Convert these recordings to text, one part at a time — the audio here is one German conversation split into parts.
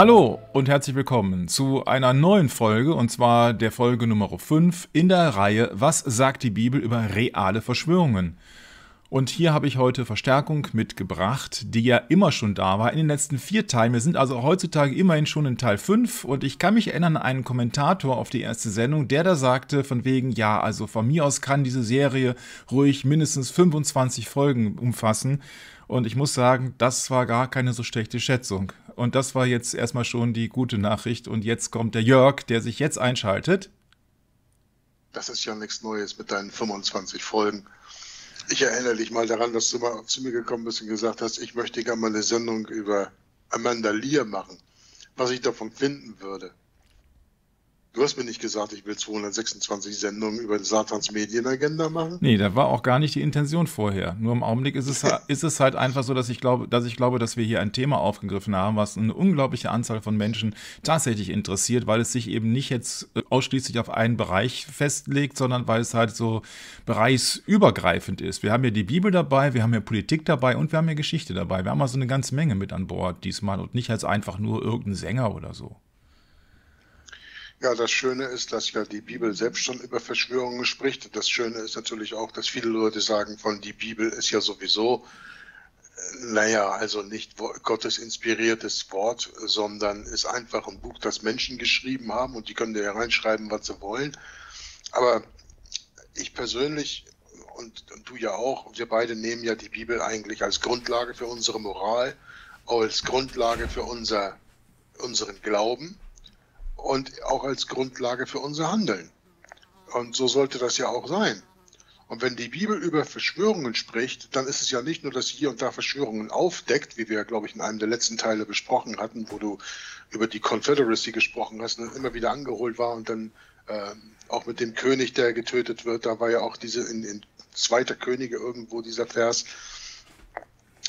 Hallo und herzlich willkommen zu einer neuen Folge und zwar der Folge Nummer 5 in der Reihe Was sagt die Bibel über reale Verschwörungen? Und hier habe ich heute Verstärkung mitgebracht, die ja immer schon da war in den letzten vier Teilen. Wir sind also heutzutage immerhin schon in Teil 5 und ich kann mich erinnern an einen Kommentator auf die erste Sendung, der da sagte von wegen, ja, also von mir aus kann diese Serie ruhig mindestens 25 Folgen umfassen. Und ich muss sagen, das war gar keine so schlechte Schätzung. Und das war jetzt erstmal schon die gute Nachricht. Und jetzt kommt der Jörg, der sich jetzt einschaltet. Das ist ja nichts Neues mit deinen 25 Folgen. Ich erinnere dich mal daran, dass du mal zu mir gekommen bist und gesagt hast, ich möchte gerne mal eine Sendung über Amanda Lear machen, was ich davon finden würde. Du hast mir nicht gesagt, ich will 226 Sendungen über Satans Medienagenda machen. Nee, da war auch gar nicht die Intention vorher. Nur im Augenblick ist es, ist es halt einfach so, dass ich, glaube, dass ich glaube, dass wir hier ein Thema aufgegriffen haben, was eine unglaubliche Anzahl von Menschen tatsächlich interessiert, weil es sich eben nicht jetzt äh, ausschließlich auf einen Bereich festlegt, sondern weil es halt so bereichsübergreifend ist. Wir haben ja die Bibel dabei, wir haben ja Politik dabei und wir haben ja Geschichte dabei. Wir haben also eine ganze Menge mit an Bord diesmal und nicht als einfach nur irgendein Sänger oder so. Ja, das Schöne ist, dass ja die Bibel selbst schon über Verschwörungen spricht. Das Schöne ist natürlich auch, dass viele Leute sagen, von die Bibel ist ja sowieso, äh, naja, also nicht Gottes inspiriertes Wort, sondern ist einfach ein Buch, das Menschen geschrieben haben und die können da ja reinschreiben, was sie wollen. Aber ich persönlich und, und du ja auch, wir beide nehmen ja die Bibel eigentlich als Grundlage für unsere Moral, als Grundlage für unser, unseren Glauben und auch als Grundlage für unser Handeln. Und so sollte das ja auch sein. Und wenn die Bibel über Verschwörungen spricht, dann ist es ja nicht nur, dass sie hier und da Verschwörungen aufdeckt, wie wir, glaube ich, in einem der letzten Teile besprochen hatten, wo du über die Confederacy gesprochen hast und immer wieder angeholt war und dann äh, auch mit dem König, der getötet wird, da war ja auch diese in, in zweiter Könige irgendwo dieser Vers,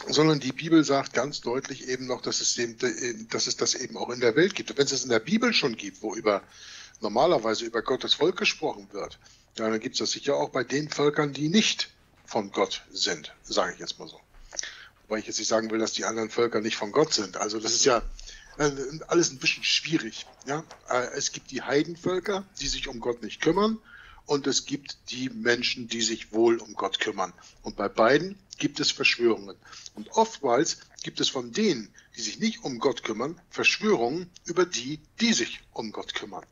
sondern die Bibel sagt ganz deutlich eben noch, dass es, eben, dass es das eben auch in der Welt gibt. Und wenn es es in der Bibel schon gibt, wo über normalerweise über Gottes Volk gesprochen wird, dann gibt es das sicher auch bei den Völkern, die nicht von Gott sind, sage ich jetzt mal so. Wobei ich jetzt nicht sagen will, dass die anderen Völker nicht von Gott sind. Also das ist ja äh, alles ein bisschen schwierig. Ja? Äh, es gibt die Heidenvölker, die sich um Gott nicht kümmern, und es gibt die Menschen, die sich wohl um Gott kümmern. Und bei beiden gibt es Verschwörungen. Und oftmals gibt es von denen, die sich nicht um Gott kümmern, Verschwörungen über die, die sich um Gott kümmern.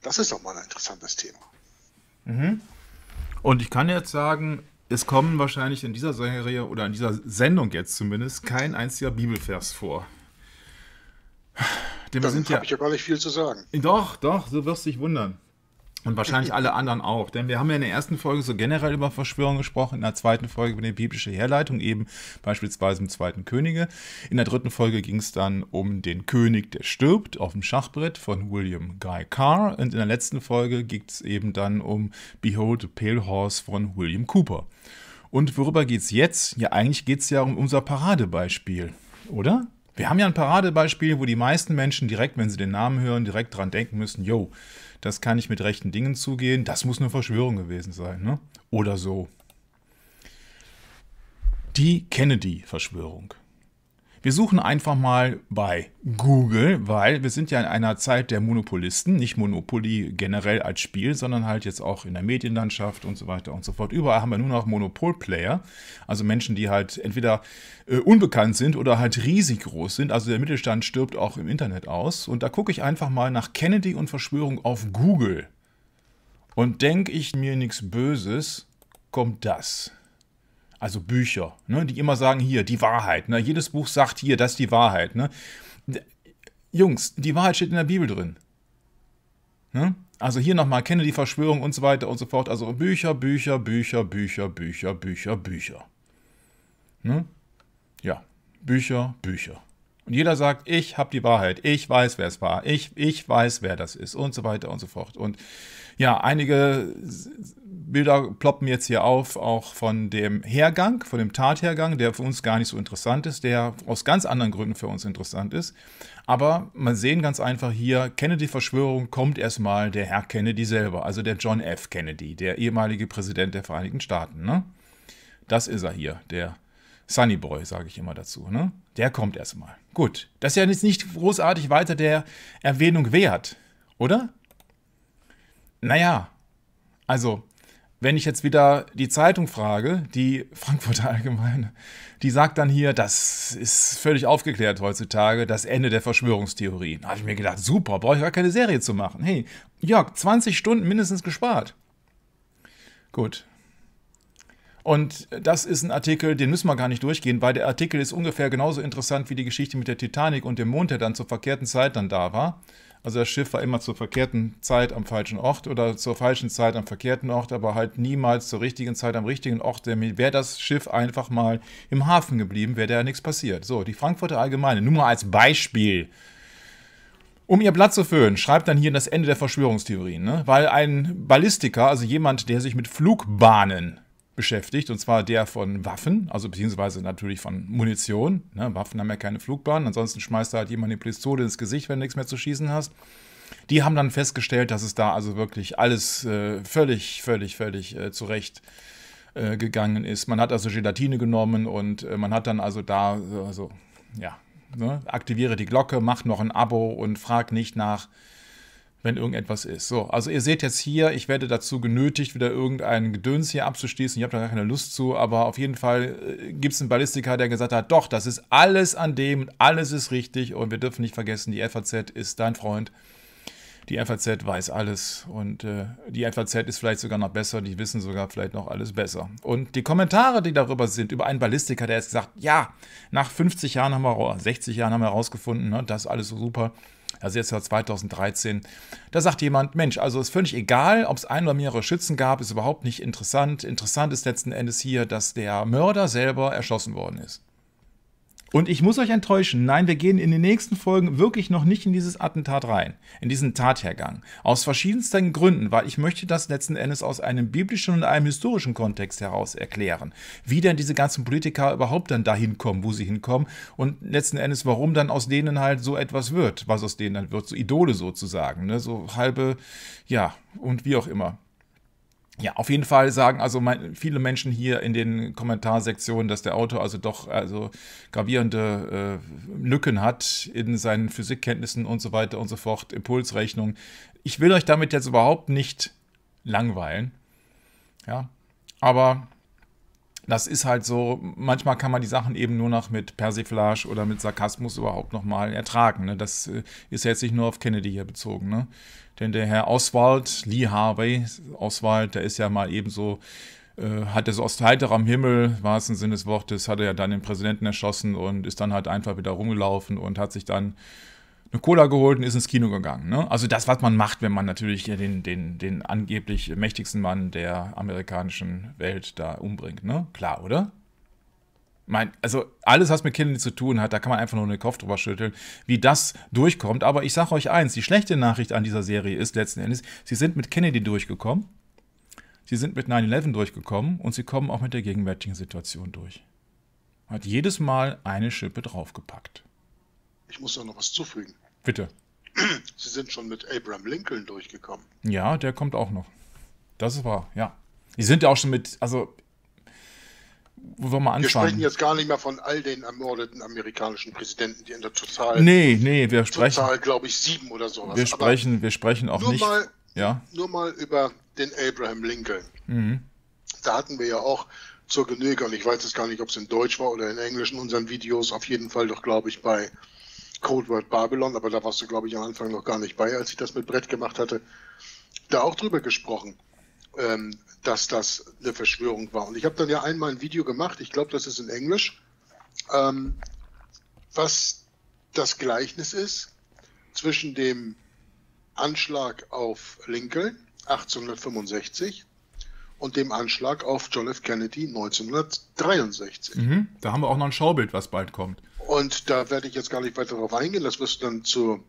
Das ist auch mal ein interessantes Thema. Mhm. Und ich kann jetzt sagen, es kommen wahrscheinlich in dieser Serie oder in dieser Sendung jetzt zumindest kein einziger Bibelvers vor. Dem Dann habe ja, ich ja gar nicht viel zu sagen. Doch, doch, du wirst dich wundern. Und wahrscheinlich alle anderen auch. Denn wir haben ja in der ersten Folge so generell über Verschwörung gesprochen, in der zweiten Folge über die biblische Herleitung, eben beispielsweise im zweiten Könige. In der dritten Folge ging es dann um den König, der stirbt, auf dem Schachbrett von William Guy Carr. Und in der letzten Folge ging es eben dann um Behold the Pale Horse von William Cooper. Und worüber geht es jetzt? Ja, eigentlich geht es ja um unser Paradebeispiel, oder? Wir haben ja ein Paradebeispiel, wo die meisten Menschen direkt, wenn sie den Namen hören, direkt dran denken müssen, yo, das kann nicht mit rechten Dingen zugehen, das muss eine Verschwörung gewesen sein, ne? Oder so. Die Kennedy-Verschwörung. Wir suchen einfach mal bei Google, weil wir sind ja in einer Zeit der Monopolisten, nicht Monopoly generell als Spiel, sondern halt jetzt auch in der Medienlandschaft und so weiter und so fort. Überall haben wir nur noch Monopolplayer, also Menschen, die halt entweder äh, unbekannt sind oder halt riesig groß sind. Also der Mittelstand stirbt auch im Internet aus. Und da gucke ich einfach mal nach Kennedy und Verschwörung auf Google. Und denke ich mir nichts Böses, kommt das also Bücher, ne, die immer sagen, hier, die Wahrheit. Ne, jedes Buch sagt hier, das ist die Wahrheit. Ne. Jungs, die Wahrheit steht in der Bibel drin. Ne? Also hier nochmal, kenne die Verschwörung und so weiter und so fort. Also Bücher, Bücher, Bücher, Bücher, Bücher, Bücher, Bücher. Ne? Ja, Bücher, Bücher. Und jeder sagt, ich habe die Wahrheit, ich weiß, wer es war, ich, ich weiß, wer das ist und so weiter und so fort. Und ja, einige Bilder ploppen jetzt hier auf, auch von dem Hergang, von dem Tathergang, der für uns gar nicht so interessant ist, der aus ganz anderen Gründen für uns interessant ist. Aber man sehen ganz einfach hier, Kennedy-Verschwörung kommt erstmal der Herr Kennedy selber, also der John F. Kennedy, der ehemalige Präsident der Vereinigten Staaten. Ne? Das ist er hier, der Sunny Boy, sage ich immer dazu. Ne? Der kommt erstmal. Gut, das ist ja jetzt nicht großartig weiter der Erwähnung wert, oder? Naja, also wenn ich jetzt wieder die Zeitung frage, die Frankfurter Allgemeine, die sagt dann hier, das ist völlig aufgeklärt heutzutage, das Ende der Verschwörungstheorie. Da habe ich mir gedacht, super, brauche ich gar keine Serie zu machen. Hey, Jörg, 20 Stunden mindestens gespart. Gut. Und das ist ein Artikel, den müssen wir gar nicht durchgehen, weil der Artikel ist ungefähr genauso interessant wie die Geschichte mit der Titanic und dem Mond, der dann zur verkehrten Zeit dann da war. Also das Schiff war immer zur verkehrten Zeit am falschen Ort oder zur falschen Zeit am verkehrten Ort, aber halt niemals zur richtigen Zeit am richtigen Ort. Wäre das Schiff einfach mal im Hafen geblieben, wäre da nichts passiert. So, die Frankfurter Allgemeine, nur mal als Beispiel. Um ihr Blatt zu füllen, schreibt dann hier das Ende der Verschwörungstheorien, ne? weil ein Ballistiker, also jemand, der sich mit Flugbahnen beschäftigt, und zwar der von Waffen, also beziehungsweise natürlich von Munition. Ne? Waffen haben ja keine Flugbahn, ansonsten schmeißt da halt jemand eine Pistole ins Gesicht, wenn du nichts mehr zu schießen hast. Die haben dann festgestellt, dass es da also wirklich alles äh, völlig, völlig, völlig äh, zurecht äh, gegangen ist. Man hat also Gelatine genommen und äh, man hat dann also da, äh, also, ja, ne? aktiviere die Glocke, mach noch ein Abo und frag nicht nach wenn irgendetwas ist. So, also ihr seht jetzt hier, ich werde dazu genötigt, wieder irgendein Gedöns hier abzuschließen. Ich habe da gar keine Lust zu, aber auf jeden Fall äh, gibt es einen Ballistiker, der gesagt hat, doch, das ist alles an dem alles ist richtig und wir dürfen nicht vergessen, die FAZ ist dein Freund. Die FAZ weiß alles und äh, die FAZ ist vielleicht sogar noch besser, die wissen sogar vielleicht noch alles besser. Und die Kommentare, die darüber sind, über einen Ballistiker, der jetzt sagt, ja, nach 50 Jahren haben wir, 60 Jahren haben wir herausgefunden, ne, das ist alles so super also jetzt war 2013, da sagt jemand, Mensch, also ist völlig egal, ob es ein oder mehrere Schützen gab, ist überhaupt nicht interessant. Interessant ist letzten Endes hier, dass der Mörder selber erschossen worden ist. Und ich muss euch enttäuschen, nein, wir gehen in den nächsten Folgen wirklich noch nicht in dieses Attentat rein, in diesen Tathergang. Aus verschiedensten Gründen, weil ich möchte das letzten Endes aus einem biblischen und einem historischen Kontext heraus erklären. Wie denn diese ganzen Politiker überhaupt dann dahin kommen, wo sie hinkommen und letzten Endes, warum dann aus denen halt so etwas wird, was aus denen dann halt wird, so Idole sozusagen, ne? so halbe, ja, und wie auch immer. Ja, auf jeden Fall sagen also mein, viele Menschen hier in den Kommentarsektionen, dass der Autor also doch also gravierende äh, Lücken hat in seinen Physikkenntnissen und so weiter und so fort, Impulsrechnung. Ich will euch damit jetzt überhaupt nicht langweilen. Ja, aber das ist halt so, manchmal kann man die Sachen eben nur noch mit Persiflage oder mit Sarkasmus überhaupt nochmal ertragen. Ne? Das äh, ist jetzt nicht nur auf Kennedy hier bezogen. Ne? Denn der Herr Oswald, Lee Harvey, Oswald, der ist ja mal ebenso, äh, hat so aus heiterem Himmel, war es im Sinne des Wortes, hat er ja dann den Präsidenten erschossen und ist dann halt einfach wieder rumgelaufen und hat sich dann eine Cola geholt und ist ins Kino gegangen. Ne? Also das, was man macht, wenn man natürlich den, den, den angeblich mächtigsten Mann der amerikanischen Welt da umbringt. Ne? Klar, oder? Mein, also alles, was mit Kennedy zu tun hat, da kann man einfach nur den Kopf drüber schütteln, wie das durchkommt. Aber ich sage euch eins, die schlechte Nachricht an dieser Serie ist letzten Endes, sie sind mit Kennedy durchgekommen, sie sind mit 9-11 durchgekommen und sie kommen auch mit der gegenwärtigen Situation durch. Hat jedes Mal eine Schippe draufgepackt. Ich muss da noch was zufügen. Bitte. Sie sind schon mit Abraham Lincoln durchgekommen. Ja, der kommt auch noch. Das ist wahr, ja. Die sind ja auch schon mit, also wo wir mal anfangen. Wir sprechen jetzt gar nicht mehr von all den ermordeten amerikanischen Präsidenten, die in der Total. Nee, nee, wir sprechen. Total, glaube ich, sieben oder sowas. Wir sprechen, wir sprechen auch nur nicht. Mal, ja? Nur mal über den Abraham Lincoln. Mhm. Da hatten wir ja auch zur Genüge, und ich weiß jetzt gar nicht, ob es in Deutsch war oder in Englisch in unseren Videos, auf jeden Fall doch, glaube ich, bei Code Word Babylon, aber da warst du, glaube ich, am Anfang noch gar nicht bei, als ich das mit Brett gemacht hatte, da auch drüber gesprochen ähm, dass das eine Verschwörung war. Und ich habe dann ja einmal ein Video gemacht, ich glaube, das ist in Englisch, ähm, was das Gleichnis ist zwischen dem Anschlag auf Lincoln 1865 und dem Anschlag auf John F. Kennedy 1963. Mhm, da haben wir auch noch ein Schaubild, was bald kommt. Und da werde ich jetzt gar nicht weiter darauf eingehen, das wirst du dann zu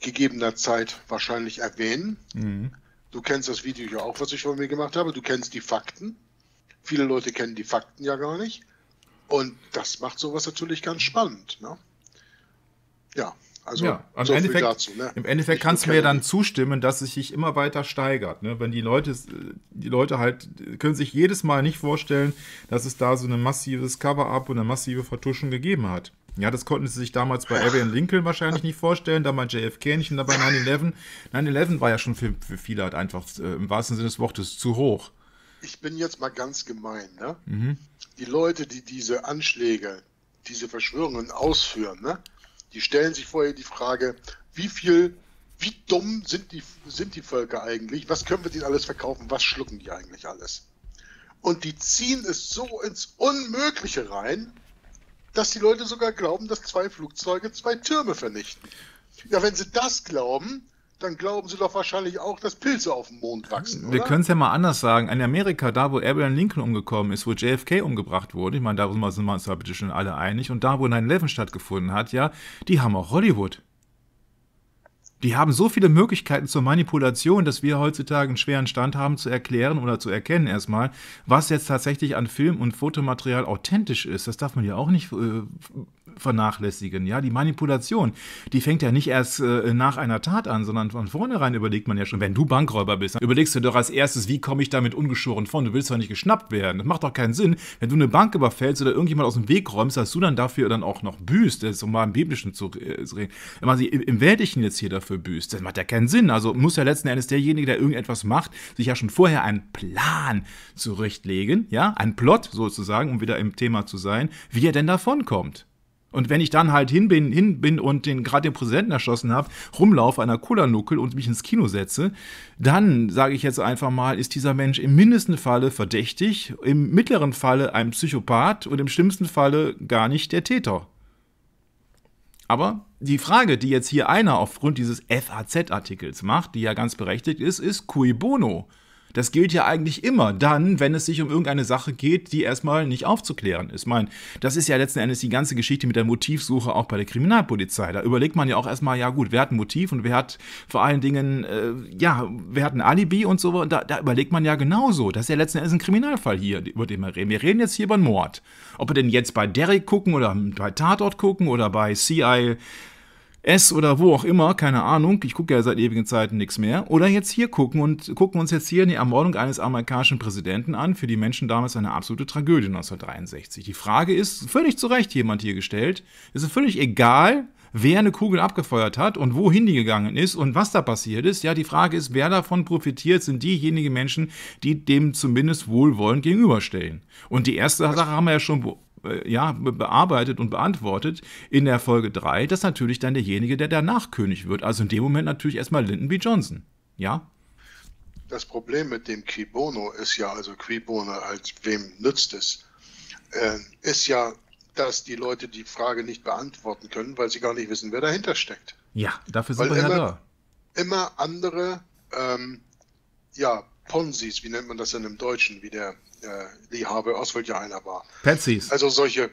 gegebener Zeit wahrscheinlich erwähnen. Mhm. Du kennst das Video ja auch, was ich von mir gemacht habe. Du kennst die Fakten. Viele Leute kennen die Fakten ja gar nicht. Und das macht sowas natürlich ganz spannend. Ne? Ja, also ja, so Endeffekt, dazu, ne? im Endeffekt ich kannst du mir dann zustimmen, dass es sich immer weiter steigert. Ne? Wenn die Leute, die Leute halt, können sich jedes Mal nicht vorstellen, dass es da so ein massives Cover-up und eine massive Vertuschung gegeben hat. Ja, das konnten sie sich damals bei Abraham Lincoln wahrscheinlich nicht vorstellen, dann bei JFK nicht und dann bei 9-11. 9-11 war ja schon für, für viele halt einfach äh, im wahrsten Sinne des Wortes zu hoch. Ich bin jetzt mal ganz gemein, ne? Mhm. Die Leute, die diese Anschläge, diese Verschwörungen ausführen, ne? Die stellen sich vorher die Frage, wie viel, wie dumm sind die, sind die Völker eigentlich? Was können wir denen alles verkaufen? Was schlucken die eigentlich alles? Und die ziehen es so ins Unmögliche rein, dass die Leute sogar glauben, dass zwei Flugzeuge zwei Türme vernichten. Ja, wenn sie das glauben, dann glauben sie doch wahrscheinlich auch, dass Pilze auf dem Mond wachsen. Oder? Wir können es ja mal anders sagen. In Amerika, da wo Abraham Lincoln umgekommen ist, wo JFK umgebracht wurde, ich meine, da sind wir uns ja bitte schon alle einig, und da wo 9-11 stattgefunden hat, ja, die haben auch Hollywood die haben so viele Möglichkeiten zur Manipulation, dass wir heutzutage einen schweren Stand haben zu erklären oder zu erkennen erstmal, was jetzt tatsächlich an Film und Fotomaterial authentisch ist. Das darf man ja auch nicht äh, vernachlässigen. Ja, die Manipulation, die fängt ja nicht erst äh, nach einer Tat an, sondern von vornherein überlegt man ja schon, wenn du Bankräuber bist, dann überlegst du doch als erstes, wie komme ich damit ungeschoren von? Du willst doch nicht geschnappt werden. Das macht doch keinen Sinn. Wenn du eine Bank überfällst oder irgendjemand aus dem Weg räumst, dass du dann dafür dann auch noch büßt, das ist, um mal im biblischen äh, zu reden. Wenn man sie im, im Weltlichen jetzt hier dafür büßt, das macht ja keinen Sinn. Also muss ja letzten Endes derjenige, der irgendetwas macht, sich ja schon vorher einen Plan zurechtlegen, ja, einen Plot sozusagen, um wieder im Thema zu sein, wie er denn davonkommt. Und wenn ich dann halt hin bin, hin bin und den gerade den Präsidenten erschossen habe, rumlaufe an einer Cola-Nuckel und mich ins Kino setze, dann sage ich jetzt einfach mal, ist dieser Mensch im mindesten Falle verdächtig, im mittleren Falle ein Psychopath und im schlimmsten Falle gar nicht der Täter. Aber die Frage, die jetzt hier einer aufgrund dieses FAZ-Artikels macht, die ja ganz berechtigt ist, ist cui bono? Das gilt ja eigentlich immer dann, wenn es sich um irgendeine Sache geht, die erstmal nicht aufzuklären ist. Ich meine, das ist ja letzten Endes die ganze Geschichte mit der Motivsuche auch bei der Kriminalpolizei. Da überlegt man ja auch erstmal, ja gut, wer hat ein Motiv und wer hat vor allen Dingen, äh, ja, wer hat ein Alibi und so. Und da, da überlegt man ja genauso. Das ist ja letzten Endes ein Kriminalfall hier, über den wir reden. Wir reden jetzt hier über einen Mord. Ob wir denn jetzt bei Derek gucken oder bei Tatort gucken oder bei CI S oder wo auch immer, keine Ahnung, ich gucke ja seit ewigen Zeiten nichts mehr, oder jetzt hier gucken und gucken uns jetzt hier die Ermordung eines amerikanischen Präsidenten an, für die Menschen damals eine absolute Tragödie 1963. Die Frage ist, völlig zu Recht jemand hier gestellt, es ist völlig egal, wer eine Kugel abgefeuert hat und wohin die gegangen ist und was da passiert ist. Ja, die Frage ist, wer davon profitiert, sind diejenigen Menschen, die dem zumindest wohlwollend gegenüberstellen. Und die erste Sache haben wir ja schon äh, ja, bearbeitet und beantwortet in der Folge 3, dass natürlich dann derjenige, der danach König wird. Also in dem Moment natürlich erstmal Lyndon B. Johnson. Ja? Das Problem mit dem Quibono ist ja, also Quibono, als wem nützt es, äh, ist ja, dass die Leute die Frage nicht beantworten können, weil sie gar nicht wissen, wer dahinter steckt. Ja, dafür sind weil wir immer, ja da. Immer andere ähm, ja, Ponsis, wie nennt man das denn im Deutschen, wie der äh, Lee Harvey Oswald ja einer war. Patsies. Also solche,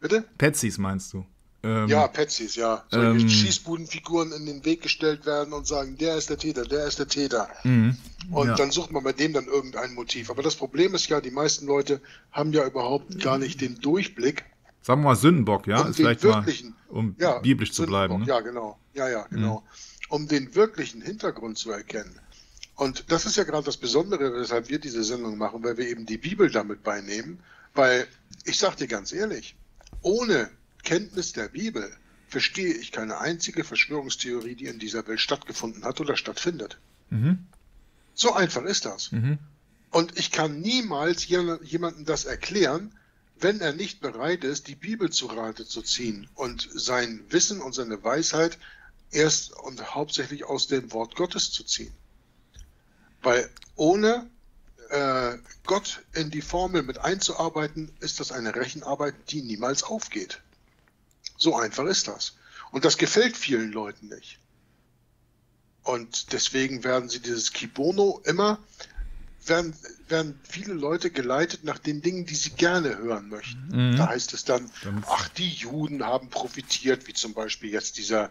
bitte? Patsies meinst du? Ähm, ja, Patsies, ja. Solche ähm, Schießbudenfiguren in den Weg gestellt werden und sagen, der ist der Täter, der ist der Täter. Mhm. und ja. dann sucht man bei dem dann irgendein Motiv. Aber das Problem ist ja, die meisten Leute haben ja überhaupt gar nicht den Durchblick. Sagen wir mal Sündenbock, ja? Um ist vielleicht mal, um ja, biblisch zu bleiben. Ne? Ja, genau. Ja, ja, genau. Mhm. Um den wirklichen Hintergrund zu erkennen und das ist ja gerade das Besondere, weshalb wir diese Sendung machen, weil wir eben die Bibel damit beinehmen. Weil ich sage dir ganz ehrlich, ohne Kenntnis der Bibel verstehe ich keine einzige Verschwörungstheorie, die in dieser Welt stattgefunden hat oder stattfindet. Mhm. So einfach ist das. Mhm. Und ich kann niemals jemandem das erklären, wenn er nicht bereit ist, die Bibel zu Rate zu ziehen und sein Wissen und seine Weisheit erst und hauptsächlich aus dem Wort Gottes zu ziehen. Weil ohne äh, Gott in die Formel mit einzuarbeiten, ist das eine Rechenarbeit, die niemals aufgeht. So einfach ist das. Und das gefällt vielen Leuten nicht. Und deswegen werden sie dieses Kibono immer, werden, werden viele Leute geleitet nach den Dingen, die sie gerne hören möchten. Mhm. Da heißt es dann, ach, die Juden haben profitiert, wie zum Beispiel jetzt dieser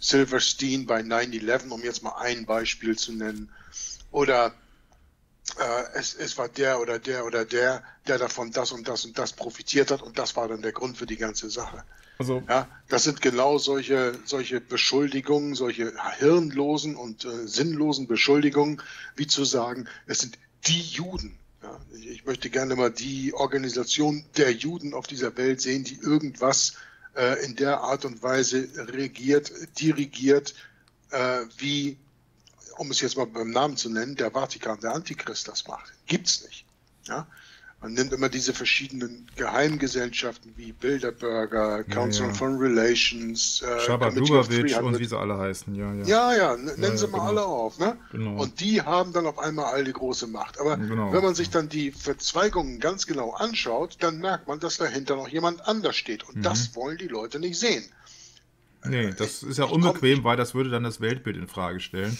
Silverstein bei 9-11, um jetzt mal ein Beispiel zu nennen. Oder äh, es, es war der oder der oder der, der davon das und das und das profitiert hat und das war dann der Grund für die ganze Sache. Also, ja, das sind genau solche, solche Beschuldigungen, solche hirnlosen und äh, sinnlosen Beschuldigungen, wie zu sagen, es sind die Juden. Ja, ich möchte gerne mal die Organisation der Juden auf dieser Welt sehen, die irgendwas äh, in der Art und Weise regiert, dirigiert, äh, wie um es jetzt mal beim Namen zu nennen, der Vatikan, der Antichrist das macht. Gibt es nicht. Ja? Man nimmt immer diese verschiedenen Geheimgesellschaften wie Bilderberger, Council ja, ja. on Relations, äh, Schabadubavic und wie sie alle heißen. Ja, ja. ja, ja nennen ja, sie mal genau. alle auf. Ne? Genau. Und die haben dann auf einmal all die große Macht. Aber genau. wenn man sich dann die Verzweigungen ganz genau anschaut, dann merkt man, dass dahinter noch jemand anders steht. Und mhm. das wollen die Leute nicht sehen. Nee, äh, das ist ja unbequem, weil das würde dann das Weltbild in Frage stellen.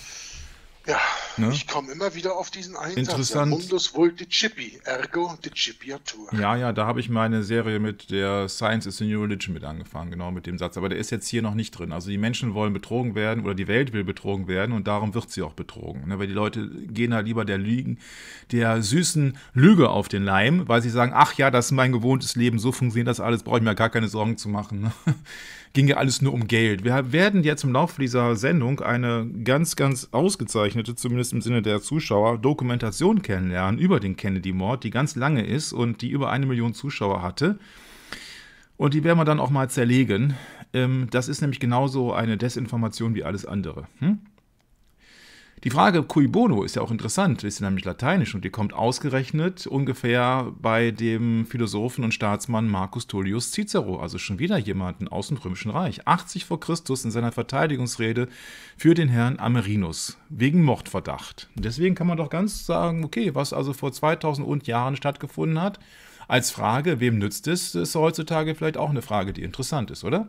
Yeah. Ne? Ich komme immer wieder auf diesen Einsatz. Interessant. Mundus Vulticipi, ergo Decipiatur. Ja, ja, da habe ich meine Serie mit der Science is the New Religion mit angefangen, genau mit dem Satz. Aber der ist jetzt hier noch nicht drin. Also die Menschen wollen betrogen werden oder die Welt will betrogen werden und darum wird sie auch betrogen. Ne? Weil die Leute gehen halt lieber der Lügen, der süßen Lüge auf den Leim, weil sie sagen, ach ja, das ist mein gewohntes Leben, so funktioniert das alles, brauche ich mir gar keine Sorgen zu machen. Ne? Ging ja alles nur um Geld. Wir werden jetzt im Laufe dieser Sendung eine ganz, ganz ausgezeichnete, zumindest zumindest im Sinne der Zuschauer, Dokumentation kennenlernen über den Kennedy-Mord, die ganz lange ist und die über eine Million Zuschauer hatte. Und die werden wir dann auch mal zerlegen. Ähm, das ist nämlich genauso eine Desinformation wie alles andere. Hm? Die Frage cui bono ist ja auch interessant, ist nämlich lateinisch und die kommt ausgerechnet ungefähr bei dem Philosophen und Staatsmann Marcus Tullius Cicero, also schon wieder jemanden aus dem Römischen Reich, 80 vor Christus in seiner Verteidigungsrede für den Herrn Amerinus wegen Mordverdacht. Deswegen kann man doch ganz sagen, okay, was also vor 2000 und Jahren stattgefunden hat, als Frage, wem nützt es, ist heutzutage vielleicht auch eine Frage, die interessant ist, oder?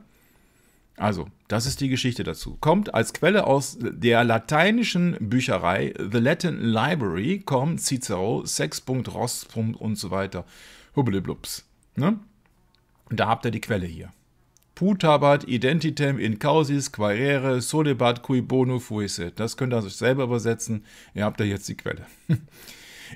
Also, das ist die Geschichte dazu. Kommt als Quelle aus der lateinischen Bücherei The Latin Library, com Cicero, Sex. und so weiter. Hubbeliblups. Ne? Da habt ihr die Quelle hier. Putabat identitem in causis quaerere solebat cui bono fuisset. Das könnt ihr euch selber übersetzen. Ihr habt da jetzt die Quelle.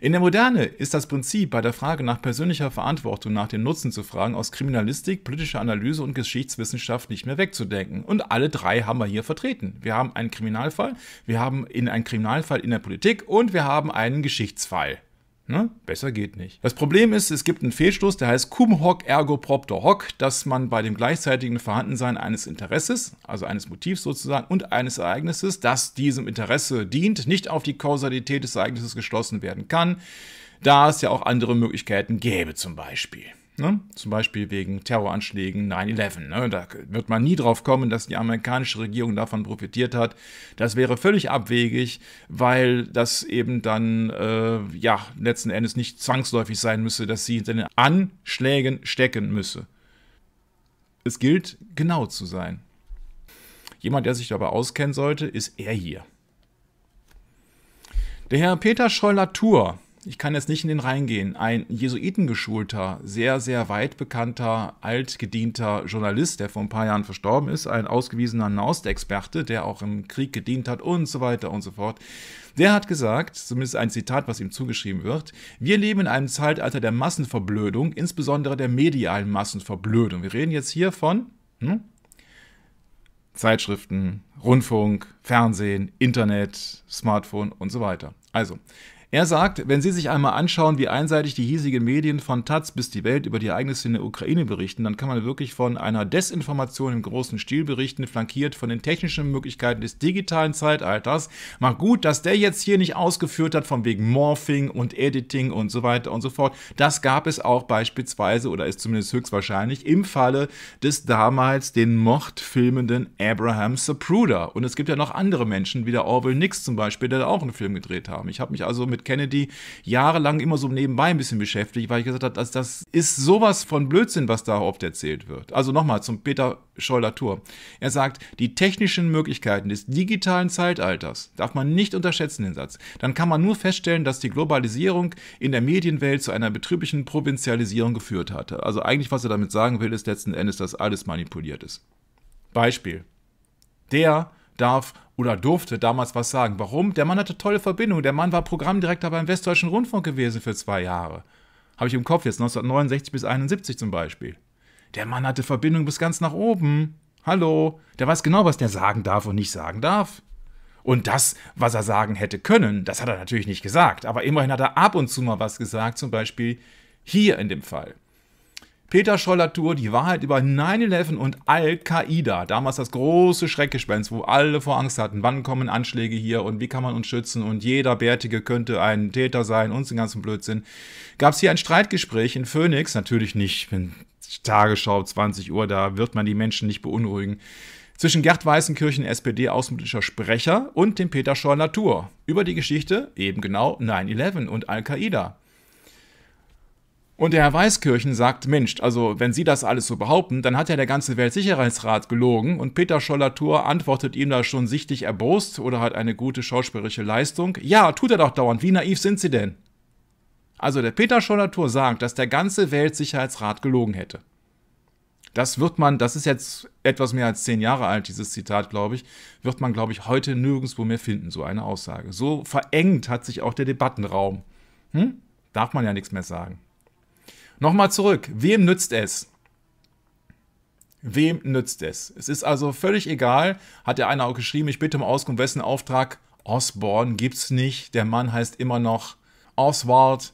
In der Moderne ist das Prinzip, bei der Frage nach persönlicher Verantwortung nach dem Nutzen zu fragen, aus Kriminalistik, politischer Analyse und Geschichtswissenschaft nicht mehr wegzudenken. Und alle drei haben wir hier vertreten. Wir haben einen Kriminalfall, wir haben in einen Kriminalfall in der Politik und wir haben einen Geschichtsfall. Ne? Besser geht nicht. Das Problem ist, es gibt einen Fehlschluss, der heißt cum hoc ergo propter hoc, dass man bei dem gleichzeitigen Vorhandensein eines Interesses, also eines Motivs sozusagen, und eines Ereignisses, das diesem Interesse dient, nicht auf die Kausalität des Ereignisses geschlossen werden kann, da es ja auch andere Möglichkeiten gäbe zum Beispiel. Ne? Zum Beispiel wegen Terroranschlägen 9-11. Ne? Da wird man nie drauf kommen, dass die amerikanische Regierung davon profitiert hat. Das wäre völlig abwegig, weil das eben dann äh, ja letzten Endes nicht zwangsläufig sein müsse, dass sie in den Anschlägen stecken müsse. Es gilt, genau zu sein. Jemand, der sich dabei auskennen sollte, ist er hier. Der Herr Peter Scholl-Latour ich kann jetzt nicht in den reingehen, ein Jesuitengeschulter, sehr, sehr weit bekannter, altgedienter Journalist, der vor ein paar Jahren verstorben ist, ein ausgewiesener Nahostexperte, der auch im Krieg gedient hat und so weiter und so fort. Der hat gesagt, zumindest ein Zitat, was ihm zugeschrieben wird, wir leben in einem Zeitalter der Massenverblödung, insbesondere der medialen Massenverblödung. Wir reden jetzt hier von hm, Zeitschriften, Rundfunk, Fernsehen, Internet, Smartphone und so weiter. Also, er sagt, wenn Sie sich einmal anschauen, wie einseitig die hiesigen Medien von Taz bis die Welt über die Ereignisse in der Ukraine berichten, dann kann man wirklich von einer Desinformation im großen Stil berichten, flankiert von den technischen Möglichkeiten des digitalen Zeitalters. Macht gut, dass der jetzt hier nicht ausgeführt hat, von wegen Morphing und Editing und so weiter und so fort. Das gab es auch beispielsweise oder ist zumindest höchstwahrscheinlich im Falle des damals den Mord filmenden Abraham Sapruder. Und es gibt ja noch andere Menschen, wie der Orwell Nix zum Beispiel, der da auch einen Film gedreht haben. Ich habe mich also mit Kennedy jahrelang immer so nebenbei ein bisschen beschäftigt, weil ich gesagt habe, das, das ist sowas von Blödsinn, was da oft erzählt wird. Also nochmal zum Peter Scholl-Latour. Er sagt, die technischen Möglichkeiten des digitalen Zeitalters darf man nicht unterschätzen, den Satz. Dann kann man nur feststellen, dass die Globalisierung in der Medienwelt zu einer betrüblichen Provinzialisierung geführt hatte. Also eigentlich, was er damit sagen will, ist letzten Endes, dass alles manipuliert ist. Beispiel. Der darf oder durfte damals was sagen. Warum? Der Mann hatte tolle Verbindungen. Der Mann war Programmdirektor beim Westdeutschen Rundfunk gewesen für zwei Jahre. Habe ich im Kopf jetzt, 1969 bis 71 zum Beispiel. Der Mann hatte Verbindungen bis ganz nach oben. Hallo, der weiß genau, was der sagen darf und nicht sagen darf. Und das, was er sagen hätte können, das hat er natürlich nicht gesagt. Aber immerhin hat er ab und zu mal was gesagt, zum Beispiel hier in dem Fall. Peter Scholler-Tour, die Wahrheit über 9-11 und Al-Qaida. Damals das große Schreckgespenst, wo alle vor Angst hatten. Wann kommen Anschläge hier und wie kann man uns schützen? Und jeder Bärtige könnte ein Täter sein und den ganzen Blödsinn. Gab es hier ein Streitgespräch in Phoenix? Natürlich nicht. Wenn Tagesschau, 20 Uhr, da wird man die Menschen nicht beunruhigen. Zwischen Gerd Weißenkirchen, SPD-außenpolitischer Sprecher, und dem Peter Scholler-Tour. Über die Geschichte eben genau 9-11 und Al-Qaida. Und der Herr Weißkirchen sagt, Mensch, also wenn Sie das alles so behaupten, dann hat ja der ganze Weltsicherheitsrat gelogen und Peter Schollatur antwortet ihm da schon sichtlich erbost oder hat eine gute schauspielerische Leistung. Ja, tut er doch dauernd. Wie naiv sind Sie denn? Also der Peter Schollatur sagt, dass der ganze Weltsicherheitsrat gelogen hätte. Das wird man, das ist jetzt etwas mehr als zehn Jahre alt, dieses Zitat, glaube ich, wird man, glaube ich, heute nirgendwo mehr finden, so eine Aussage. So verengt hat sich auch der Debattenraum. Hm? Darf man ja nichts mehr sagen. Nochmal zurück, wem nützt es? Wem nützt es? Es ist also völlig egal, hat der eine auch geschrieben, ich bitte um Auskunft, wessen Auftrag? Osborne gibt's nicht, der Mann heißt immer noch Oswald.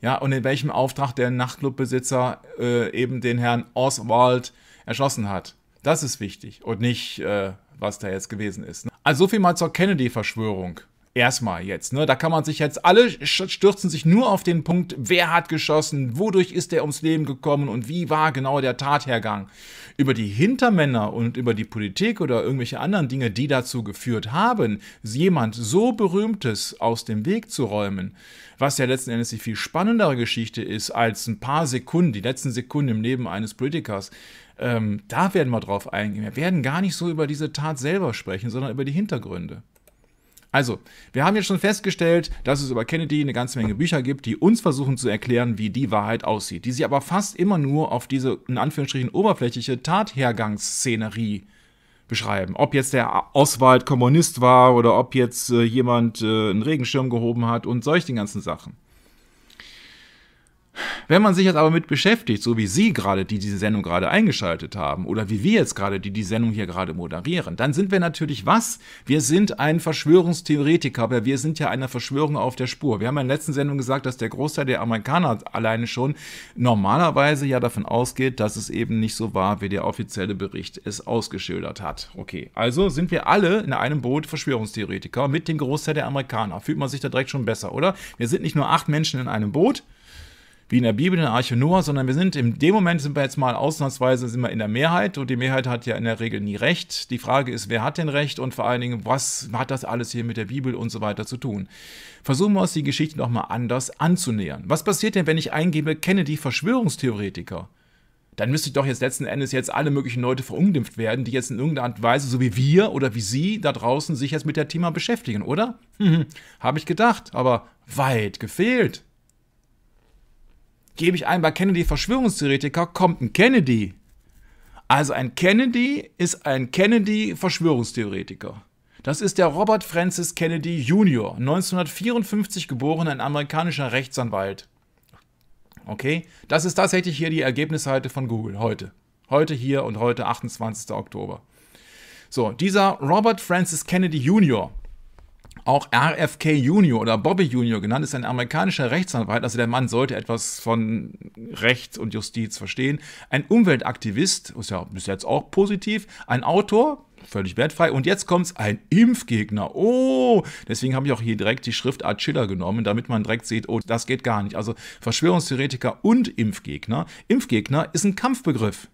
Ja, und in welchem Auftrag der Nachtclubbesitzer äh, eben den Herrn Oswald erschossen hat. Das ist wichtig und nicht, äh, was da jetzt gewesen ist. Ne? Also so viel mal zur Kennedy-Verschwörung. Erstmal jetzt, ne? Da kann man sich jetzt alle stürzen sich nur auf den Punkt, wer hat geschossen, wodurch ist er ums Leben gekommen und wie war genau der Tathergang. Über die Hintermänner und über die Politik oder irgendwelche anderen Dinge, die dazu geführt haben, jemand so berühmtes aus dem Weg zu räumen, was ja letzten Endes die viel spannendere Geschichte ist als ein paar Sekunden, die letzten Sekunden im Leben eines Politikers. Ähm, da werden wir drauf eingehen. Wir werden gar nicht so über diese Tat selber sprechen, sondern über die Hintergründe. Also, wir haben jetzt schon festgestellt, dass es über Kennedy eine ganze Menge Bücher gibt, die uns versuchen zu erklären, wie die Wahrheit aussieht, die sie aber fast immer nur auf diese in Anführungsstrichen oberflächliche Tathergangsszenerie beschreiben. Ob jetzt der Oswald Kommunist war oder ob jetzt äh, jemand äh, einen Regenschirm gehoben hat und solche ganzen Sachen. Wenn man sich jetzt aber mit beschäftigt, so wie Sie gerade, die diese Sendung gerade eingeschaltet haben, oder wie wir jetzt gerade, die die Sendung hier gerade moderieren, dann sind wir natürlich was? Wir sind ein Verschwörungstheoretiker, aber wir sind ja einer Verschwörung auf der Spur. Wir haben in der letzten Sendung gesagt, dass der Großteil der Amerikaner alleine schon normalerweise ja davon ausgeht, dass es eben nicht so war, wie der offizielle Bericht es ausgeschildert hat. Okay, also sind wir alle in einem Boot Verschwörungstheoretiker mit dem Großteil der Amerikaner. Fühlt man sich da direkt schon besser, oder? Wir sind nicht nur acht Menschen in einem Boot, wie in der Bibel in der Arche Noah, sondern wir sind in dem Moment, sind wir jetzt mal ausnahmsweise sind wir in der Mehrheit und die Mehrheit hat ja in der Regel nie Recht. Die Frage ist, wer hat denn Recht und vor allen Dingen, was hat das alles hier mit der Bibel und so weiter zu tun? Versuchen wir uns die Geschichte nochmal anders anzunähern. Was passiert denn, wenn ich eingebe, kenne die Verschwörungstheoretiker? Dann müsste doch jetzt letzten Endes jetzt alle möglichen Leute verunglimpft werden, die jetzt in irgendeiner Art und Weise, so wie wir oder wie Sie da draußen, sich jetzt mit der Thema beschäftigen, oder? Hm, habe ich gedacht, aber weit gefehlt. Gebe ich ein bei Kennedy Verschwörungstheoretiker, kommt ein Kennedy. Also ein Kennedy ist ein Kennedy Verschwörungstheoretiker. Das ist der Robert Francis Kennedy Jr., 1954 geboren, ein amerikanischer Rechtsanwalt. Okay, das ist tatsächlich hier die Ergebnisseite von Google heute. Heute hier und heute 28. Oktober. So, dieser Robert Francis Kennedy Jr., auch RFK Junior oder Bobby Junior genannt, ist ein amerikanischer Rechtsanwalt, also der Mann sollte etwas von Recht und Justiz verstehen, ein Umweltaktivist, ist ja bis jetzt auch positiv, ein Autor, völlig wertfrei. Und jetzt kommt's, ein Impfgegner. Oh, deswegen habe ich auch hier direkt die Schriftart Schiller genommen, damit man direkt sieht, oh, das geht gar nicht. Also Verschwörungstheoretiker und Impfgegner. Impfgegner ist ein Kampfbegriff.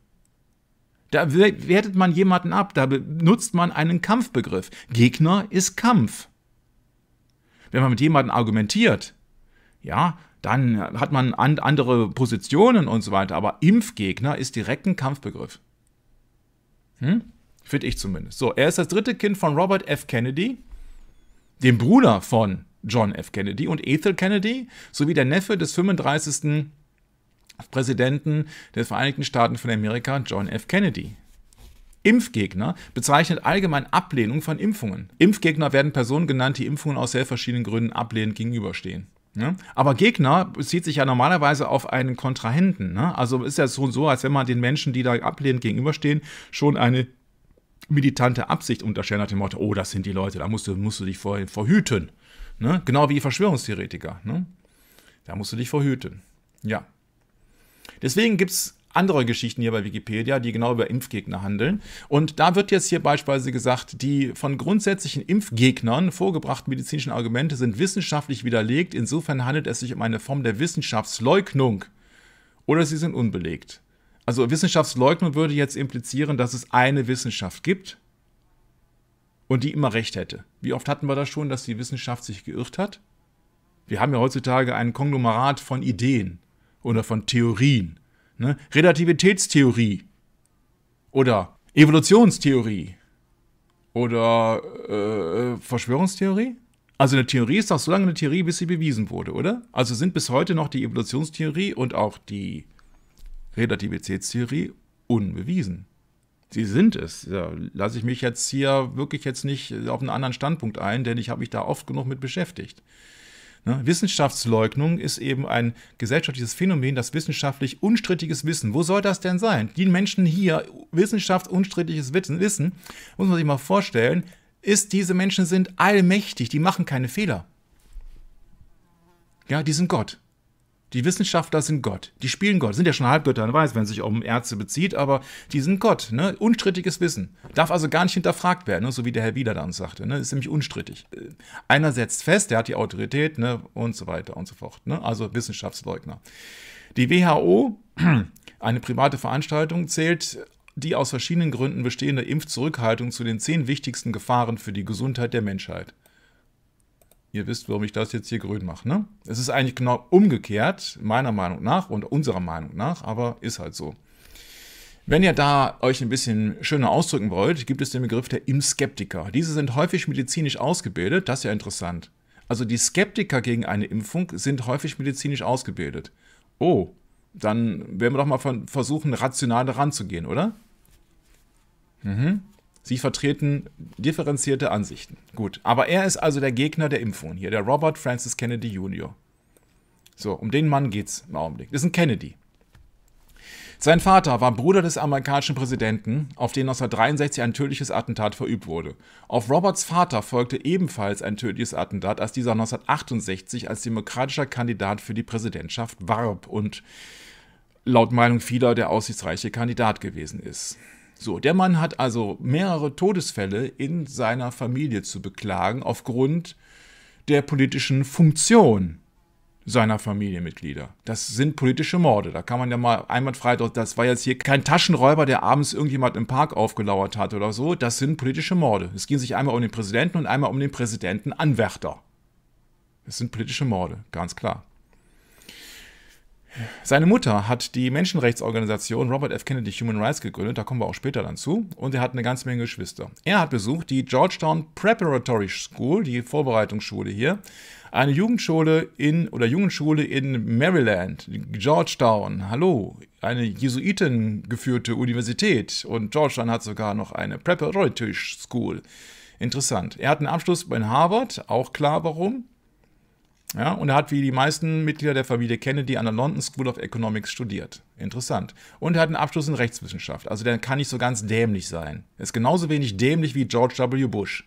Da wertet man jemanden ab, da benutzt man einen Kampfbegriff. Gegner ist Kampf. Wenn man mit jemandem argumentiert, ja, dann hat man andere Positionen und so weiter. Aber Impfgegner ist direkt ein Kampfbegriff. Hm? Finde ich zumindest. So, er ist das dritte Kind von Robert F. Kennedy, dem Bruder von John F. Kennedy und Ethel Kennedy, sowie der Neffe des 35. Präsidenten der Vereinigten Staaten von Amerika, John F. Kennedy. Impfgegner bezeichnet allgemein Ablehnung von Impfungen. Impfgegner werden Personen genannt, die Impfungen aus sehr verschiedenen Gründen ablehnend gegenüberstehen. Ne? Aber Gegner bezieht sich ja normalerweise auf einen Kontrahenten. Ne? Also ist ja so, so, als wenn man den Menschen, die da ablehnend gegenüberstehen, schon eine militante Absicht unterstellen hat, dem Motto, oh, das sind die Leute, da musst du, musst du dich vorhin verhüten. Ne? Genau wie Verschwörungstheoretiker. Ne? Da musst du dich verhüten. Ja. Deswegen gibt es andere Geschichten hier bei Wikipedia, die genau über Impfgegner handeln. Und da wird jetzt hier beispielsweise gesagt, die von grundsätzlichen Impfgegnern vorgebrachten medizinischen Argumente sind wissenschaftlich widerlegt. Insofern handelt es sich um eine Form der Wissenschaftsleugnung. Oder sie sind unbelegt. Also Wissenschaftsleugnung würde jetzt implizieren, dass es eine Wissenschaft gibt und die immer recht hätte. Wie oft hatten wir das schon, dass die Wissenschaft sich geirrt hat? Wir haben ja heutzutage ein Konglomerat von Ideen oder von Theorien Ne? Relativitätstheorie oder Evolutionstheorie oder äh, äh, Verschwörungstheorie. Also eine Theorie ist doch so lange eine Theorie, bis sie bewiesen wurde, oder? Also sind bis heute noch die Evolutionstheorie und auch die Relativitätstheorie unbewiesen. Sie sind es. Ja, lasse ich mich jetzt hier wirklich jetzt nicht auf einen anderen Standpunkt ein, denn ich habe mich da oft genug mit beschäftigt. Ne? Wissenschaftsleugnung ist eben ein gesellschaftliches Phänomen, das wissenschaftlich unstrittiges Wissen. Wo soll das denn sein? Die Menschen hier, wissenschaftsunstrittiges Wissen, muss man sich mal vorstellen, ist, diese Menschen sind allmächtig, die machen keine Fehler. Ja, die sind Gott. Die Wissenschaftler sind Gott. Die spielen Gott. Sind ja schon Halbgötter, man weiß, wenn es sich um Ärzte bezieht, aber die sind Gott. Ne? Unstrittiges Wissen. Darf also gar nicht hinterfragt werden, ne? so wie der Herr Wieler da sagte. Ne? Ist nämlich unstrittig. Äh, einer setzt fest, der hat die Autorität ne? und so weiter und so fort. Ne? Also Wissenschaftsleugner. Die WHO, eine private Veranstaltung, zählt die aus verschiedenen Gründen bestehende Impfzurückhaltung zu den zehn wichtigsten Gefahren für die Gesundheit der Menschheit. Ihr wisst, warum ich das jetzt hier grün mache. Ne? Es ist eigentlich genau umgekehrt, meiner Meinung nach und unserer Meinung nach, aber ist halt so. Wenn ihr da euch ein bisschen schöner ausdrücken wollt, gibt es den Begriff der Impfskeptiker. Diese sind häufig medizinisch ausgebildet, das ist ja interessant. Also die Skeptiker gegen eine Impfung sind häufig medizinisch ausgebildet. Oh, dann werden wir doch mal versuchen, rational daran zu gehen, oder? Mhm. Sie vertreten differenzierte Ansichten. Gut, aber er ist also der Gegner der Impfung hier, der Robert Francis Kennedy Jr. So, um den Mann geht's im Augenblick. Das ist ein Kennedy. Sein Vater war Bruder des amerikanischen Präsidenten, auf den 1963 ein tödliches Attentat verübt wurde. Auf Roberts Vater folgte ebenfalls ein tödliches Attentat, als dieser 1968 als demokratischer Kandidat für die Präsidentschaft warb und laut Meinung vieler der aussichtsreiche Kandidat gewesen ist. So, der Mann hat also mehrere Todesfälle in seiner Familie zu beklagen aufgrund der politischen Funktion seiner Familienmitglieder. Das sind politische Morde. Da kann man ja mal einwandfrei, das war jetzt hier kein Taschenräuber, der abends irgendjemand im Park aufgelauert hat oder so. Das sind politische Morde. Es ging sich einmal um den Präsidenten und einmal um den Präsidentenanwärter. Das sind politische Morde, ganz klar. Seine Mutter hat die Menschenrechtsorganisation Robert F. Kennedy Human Rights gegründet, da kommen wir auch später dann zu, und er hat eine ganze Menge Geschwister. Er hat besucht die Georgetown Preparatory School, die Vorbereitungsschule hier, eine Jugendschule in oder Jugendschule in Maryland, Georgetown. Hallo, eine Jesuiten geführte Universität und Georgetown hat sogar noch eine Preparatory School. Interessant. Er hat einen Abschluss bei Harvard, auch klar warum. Ja, und er hat wie die meisten Mitglieder der Familie Kennedy an der London School of Economics studiert. Interessant. Und er hat einen Abschluss in Rechtswissenschaft. Also der kann nicht so ganz dämlich sein. Er ist genauso wenig dämlich wie George W. Bush.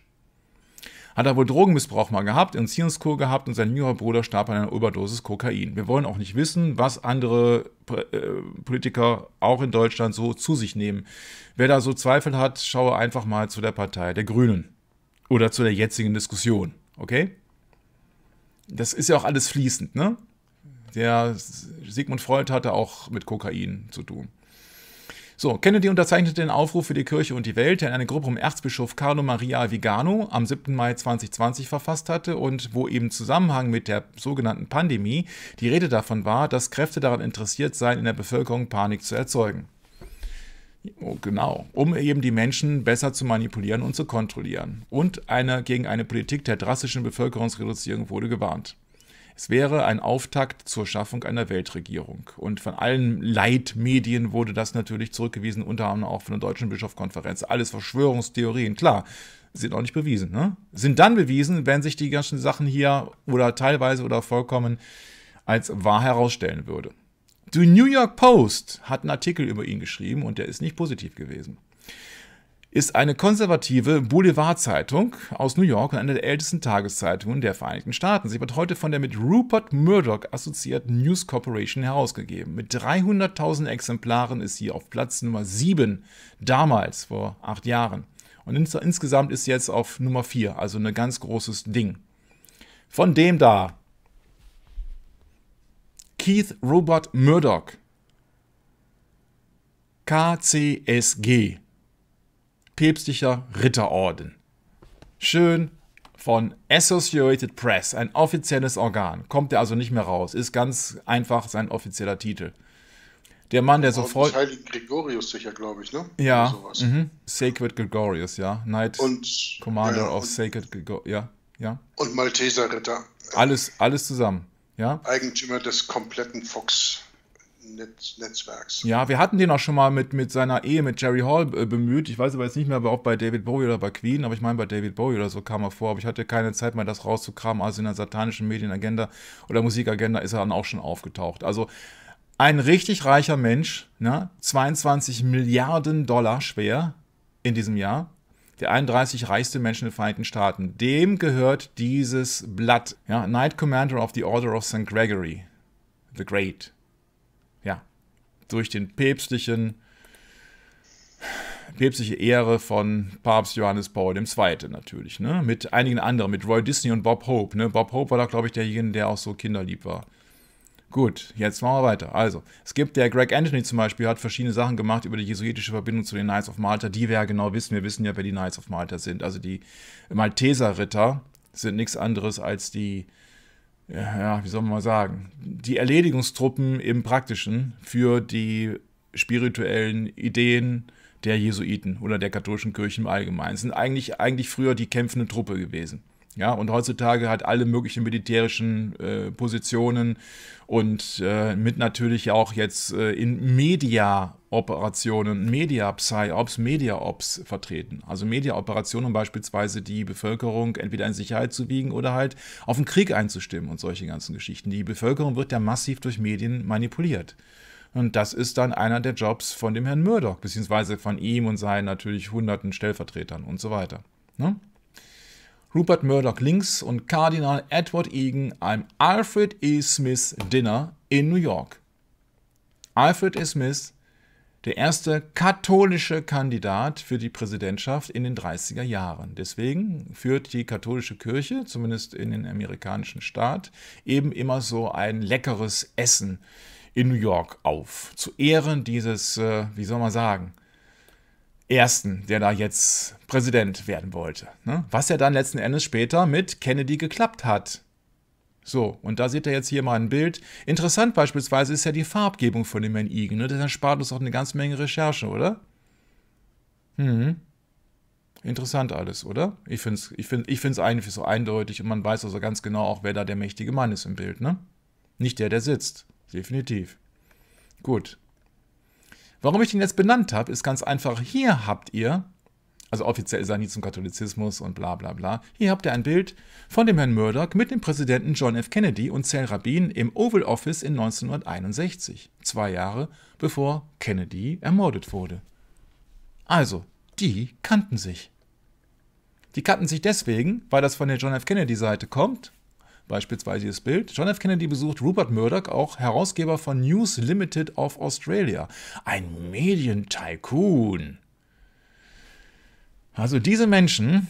Hat er wohl Drogenmissbrauch mal gehabt, Entziehungskur gehabt und sein jüngerer Bruder starb an einer Überdosis Kokain. Wir wollen auch nicht wissen, was andere äh, Politiker auch in Deutschland so zu sich nehmen. Wer da so Zweifel hat, schaue einfach mal zu der Partei der Grünen oder zu der jetzigen Diskussion. Okay? das ist ja auch alles fließend, ne? Der Sigmund Freud hatte auch mit Kokain zu tun. So, Kennedy unterzeichnete den Aufruf für die Kirche und die Welt, der in eine Gruppe um Erzbischof Carlo Maria Vigano am 7. Mai 2020 verfasst hatte und wo im Zusammenhang mit der sogenannten Pandemie die Rede davon war, dass Kräfte daran interessiert seien, in der Bevölkerung Panik zu erzeugen. Oh, genau, um eben die Menschen besser zu manipulieren und zu kontrollieren. Und eine, gegen eine Politik der drastischen Bevölkerungsreduzierung wurde gewarnt. Es wäre ein Auftakt zur Schaffung einer Weltregierung. Und von allen Leitmedien wurde das natürlich zurückgewiesen, unter anderem auch von der Deutschen Bischofskonferenz. Alles Verschwörungstheorien, klar, sind auch nicht bewiesen. Ne? Sind dann bewiesen, wenn sich die ganzen Sachen hier oder teilweise oder vollkommen als wahr herausstellen würde. Die New York Post hat einen Artikel über ihn geschrieben und der ist nicht positiv gewesen. Ist eine konservative Boulevardzeitung aus New York und eine der ältesten Tageszeitungen der Vereinigten Staaten. Sie wird heute von der mit Rupert Murdoch assoziierten News Corporation herausgegeben. Mit 300.000 Exemplaren ist sie auf Platz Nummer 7, damals vor acht Jahren. Und ins insgesamt ist sie jetzt auf Nummer 4, also ein ganz großes Ding. Von dem da Keith Robert Murdoch. KCSG. Päpstlicher Ritterorden. Schön von Associated Press, ein offizielles Organ. Kommt er also nicht mehr raus. Ist ganz einfach sein offizieller Titel. Der Mann, der so freut. Heiligen Gregorius sicher, glaube ich, ne? Ja. Mhm. Sacred Gregorius, ja. Knight und, Commander ja, of und, Sacred Gregorius, ja, ja. Und Malteser Ritter. Alles, alles zusammen. Ja? Eigentümer des kompletten Fox. Netzwerks. Ja, wir hatten den auch schon mal mit, mit seiner Ehe mit Jerry Hall äh, bemüht. Ich weiß aber jetzt nicht mehr, ob bei David Bowie oder bei Queen, aber ich meine, bei David Bowie oder so kam er vor. Aber ich hatte keine Zeit mehr, das rauszukramen. Also in der satanischen Medienagenda oder Musikagenda ist er dann auch schon aufgetaucht. Also ein richtig reicher Mensch, ne? 22 Milliarden Dollar schwer in diesem Jahr der 31 reichste Menschen den Vereinigten Staaten. Dem gehört dieses Blatt. Ja, Knight Commander of the Order of St. Gregory, the Great. Ja, durch den päpstlichen, päpstliche Ehre von Papst Johannes Paul II. natürlich, ne? mit einigen anderen, mit Roy Disney und Bob Hope. Ne? Bob Hope war da, glaube ich, derjenige, der auch so kinderlieb war. Gut, jetzt machen wir weiter. Also, es gibt der Greg Anthony zum Beispiel, hat verschiedene Sachen gemacht über die jesuitische Verbindung zu den Knights of Malta, die wir ja genau wissen. Wir wissen ja, wer die Knights of Malta sind. Also die Malteser-Ritter sind nichts anderes als die, ja, wie soll man mal sagen, die Erledigungstruppen im Praktischen für die spirituellen Ideen der Jesuiten oder der katholischen Kirche im Allgemeinen. Sind eigentlich, eigentlich früher die kämpfende Truppe gewesen. Ja, und heutzutage hat alle möglichen militärischen äh, Positionen und äh, mit natürlich auch jetzt äh, in Media-Operationen, Media-Psy-Ops, Media-Ops vertreten. Also Media-Operationen, um beispielsweise die Bevölkerung entweder in Sicherheit zu wiegen oder halt auf den Krieg einzustimmen und solche ganzen Geschichten. Die Bevölkerung wird ja massiv durch Medien manipuliert. Und das ist dann einer der Jobs von dem Herrn Murdoch, beziehungsweise von ihm und seinen natürlich hunderten Stellvertretern und so weiter. Ne? Rupert Murdoch links und Kardinal Edward Egan einem Alfred E. Smith Dinner in New York. Alfred E. Smith, der erste katholische Kandidat für die Präsidentschaft in den 30er Jahren. Deswegen führt die katholische Kirche, zumindest in den amerikanischen Staat, eben immer so ein leckeres Essen in New York auf. Zu Ehren dieses, äh, wie soll man sagen, ersten, der da jetzt Präsident werden wollte. Ne? Was ja dann letzten Endes später mit Kennedy geklappt hat. So, und da seht ihr jetzt hier mal ein Bild. Interessant beispielsweise ist ja die Farbgebung von dem Herrn Egan. Ne? Das erspart uns auch eine ganze Menge Recherche, oder? Hm. Interessant alles, oder? Ich finde es ich find, ich find's eigentlich so eindeutig und man weiß also ganz genau auch, wer da der mächtige Mann ist im Bild, ne? Nicht der, der sitzt. Definitiv. Gut. Warum ich den jetzt benannt habe, ist ganz einfach. Hier habt ihr, also offiziell ist er nie zum Katholizismus und bla bla bla, hier habt ihr ein Bild von dem Herrn Murdoch mit dem Präsidenten John F. Kennedy und Zell Rabin im Oval Office in 1961, zwei Jahre bevor Kennedy ermordet wurde. Also, die kannten sich. Die kannten sich deswegen, weil das von der John F. Kennedy-Seite kommt Beispielsweise dieses Bild. John F. Kennedy besucht Rupert Murdoch, auch Herausgeber von News Limited of Australia. Ein Medientycoon. Also diese Menschen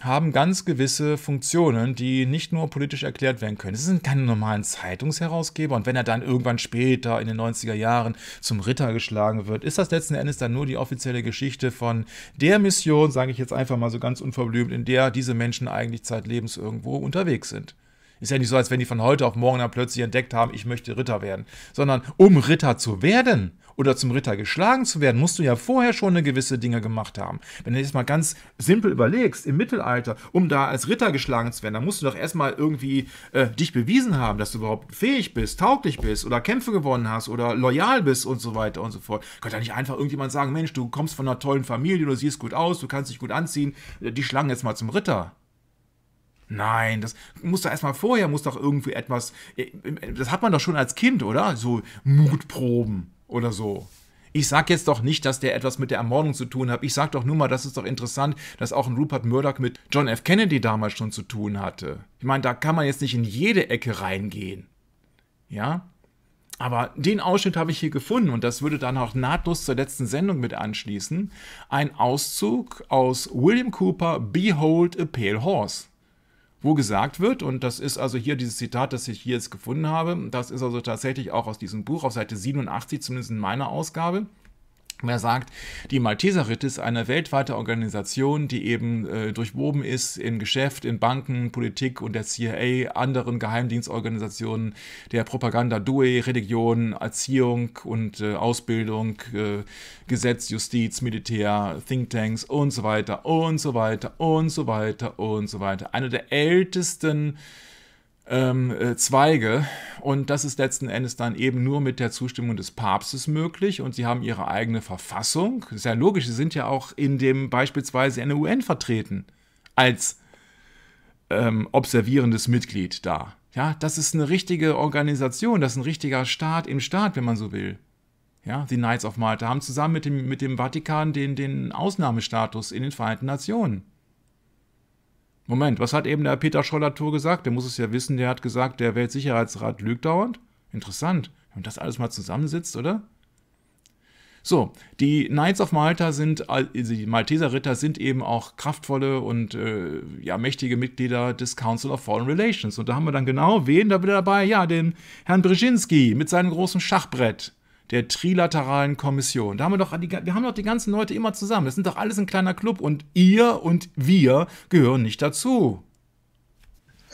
haben ganz gewisse Funktionen, die nicht nur politisch erklärt werden können. Es sind keine normalen Zeitungsherausgeber und wenn er dann irgendwann später in den 90er Jahren zum Ritter geschlagen wird, ist das letzten Endes dann nur die offizielle Geschichte von der Mission, sage ich jetzt einfach mal so ganz unverblümt, in der diese Menschen eigentlich zeitlebens irgendwo unterwegs sind. Ist ja nicht so, als wenn die von heute auf morgen dann plötzlich entdeckt haben, ich möchte Ritter werden. Sondern um Ritter zu werden oder zum Ritter geschlagen zu werden, musst du ja vorher schon eine gewisse Dinge gemacht haben. Wenn du jetzt mal ganz simpel überlegst, im Mittelalter, um da als Ritter geschlagen zu werden, dann musst du doch erstmal irgendwie äh, dich bewiesen haben, dass du überhaupt fähig bist, tauglich bist oder Kämpfe gewonnen hast oder loyal bist und so weiter und so fort. Könnte ja nicht einfach irgendjemand sagen, Mensch, du kommst von einer tollen Familie, du siehst gut aus, du kannst dich gut anziehen, die schlagen jetzt mal zum Ritter. Nein, das muss doch erstmal vorher, muss doch irgendwie etwas. Äh, das hat man doch schon als Kind, oder? So Mutproben oder so. Ich sag jetzt doch nicht, dass der etwas mit der Ermordung zu tun hat. Ich sag doch nur mal, das ist doch interessant, dass auch ein Rupert Murdoch mit John F. Kennedy damals schon zu tun hatte. Ich meine, da kann man jetzt nicht in jede Ecke reingehen. Ja? Aber den Ausschnitt habe ich hier gefunden und das würde dann auch nahtlos zur letzten Sendung mit anschließen. Ein Auszug aus William Cooper Behold a Pale Horse wo gesagt wird, und das ist also hier dieses Zitat, das ich hier jetzt gefunden habe, das ist also tatsächlich auch aus diesem Buch auf Seite 87, zumindest in meiner Ausgabe, Wer sagt, die Malteserritte ist eine weltweite Organisation, die eben äh, durchwoben ist in Geschäft, in Banken, Politik und der CIA, anderen Geheimdienstorganisationen, der Propaganda DUE, Religion, Erziehung und äh, Ausbildung, äh, Gesetz, Justiz, Militär, Thinktanks und so weiter und so weiter und so weiter und so weiter. Eine der ältesten äh, ähm, äh, Zweige. Und das ist letzten Endes dann eben nur mit der Zustimmung des Papstes möglich. Und sie haben ihre eigene Verfassung. Ist ja logisch, sie sind ja auch in dem beispielsweise in der UN vertreten als ähm, observierendes Mitglied da. Ja, das ist eine richtige Organisation, das ist ein richtiger Staat im Staat, wenn man so will. Ja, die Knights of Malta haben zusammen mit dem, mit dem Vatikan den, den Ausnahmestatus in den Vereinten Nationen. Moment, was hat eben der Peter Schollatur gesagt? Der muss es ja wissen, der hat gesagt, der Weltsicherheitsrat lügt dauernd. Interessant, wenn das alles mal zusammensitzt, oder? So, die Knights of Malta sind, also die Malteser Ritter sind eben auch kraftvolle und äh, ja, mächtige Mitglieder des Council of Foreign Relations. Und da haben wir dann genau wen da wieder dabei? Ja, den Herrn Brzezinski mit seinem großen Schachbrett der Trilateralen Kommission. Da haben wir doch die, wir haben doch die ganzen Leute immer zusammen. Das sind doch alles ein kleiner Club und ihr und wir gehören nicht dazu.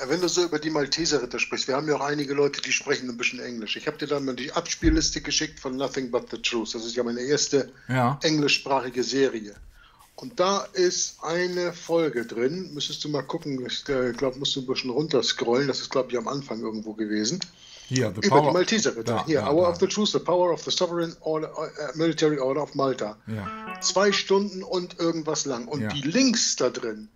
wenn du so über die Malteser-Ritter sprichst, wir haben ja auch einige Leute, die sprechen ein bisschen Englisch. Ich habe dir dann mal die Abspielliste geschickt von Nothing But the Truth. Das ist ja meine erste ja. englischsprachige Serie. Und da ist eine Folge drin. Müsstest du mal gucken. Ich äh, glaube, musst du ein bisschen runterscrollen. Das ist, glaube ich, am Anfang irgendwo gewesen. Hier, the über power die Malteser bitte. Da, Hier, da, Hour da. of the Truth, The Power of the Sovereign Order, uh, Military Order of Malta. Ja. Zwei Stunden und irgendwas lang. Und ja. die Links da drin,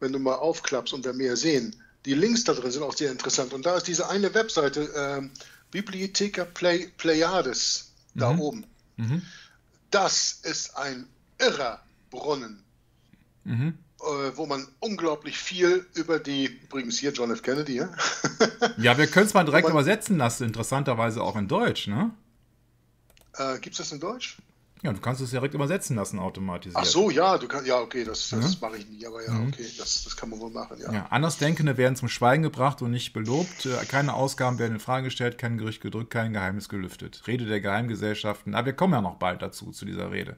wenn du mal aufklappst und wir mehr sehen, die Links da drin sind auch sehr interessant. Und da ist diese eine Webseite, ähm, Bibliotheca Play, Pleiades, mhm. da oben. Mhm. Das ist ein irrer Brunnen. Mhm. Äh, wo man unglaublich viel über die, übrigens hier John F. Kennedy, ja? ja, wir können es mal direkt man, übersetzen lassen, interessanterweise auch in Deutsch, ne? Äh, Gibt es das in Deutsch? Ja, du kannst es direkt übersetzen lassen, automatisiert. Ach so, ja, du kannst, ja, okay, das, mhm. mache ich nie, aber ja, mhm. okay, das, das kann man wohl machen, ja. ja. Andersdenkende werden zum Schweigen gebracht und nicht belobt. Äh, keine Ausgaben werden in Frage gestellt, kein Gericht gedrückt, kein Geheimnis gelüftet. Rede der Geheimgesellschaften, aber wir kommen ja noch bald dazu, zu dieser Rede.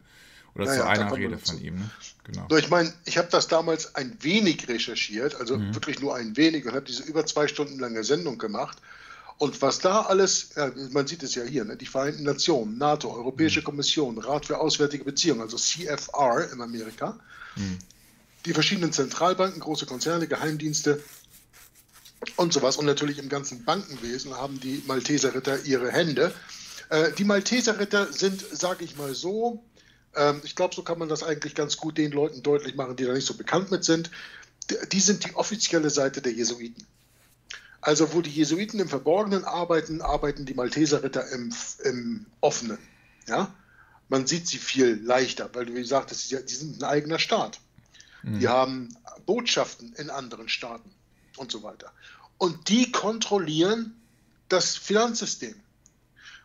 Oder ja, zu ja, einer Rede von ihm. Ne? Genau. ich meine, ich habe das damals ein wenig recherchiert, also mhm. wirklich nur ein wenig, und habe diese über zwei Stunden lange Sendung gemacht. Und was da alles, man sieht es ja hier, ne, die Vereinten Nationen, NATO, Europäische mhm. Kommission, Rat für Auswärtige Beziehungen, also CFR in Amerika, mhm. die verschiedenen Zentralbanken, große Konzerne, Geheimdienste und sowas. Und natürlich im ganzen Bankenwesen haben die Malteser Ritter ihre Hände. Äh, die Malteser Ritter sind, sage ich mal so, ähm, ich glaube, so kann man das eigentlich ganz gut den Leuten deutlich machen, die da nicht so bekannt mit sind. Die sind die offizielle Seite der Jesuiten. Also wo die Jesuiten im Verborgenen arbeiten, arbeiten die Malteserritter im, im Offenen. Ja? Man sieht sie viel leichter, weil wie gesagt hast, die sind ein eigener Staat. Mhm. Die haben Botschaften in anderen Staaten und so weiter. Und die kontrollieren das Finanzsystem.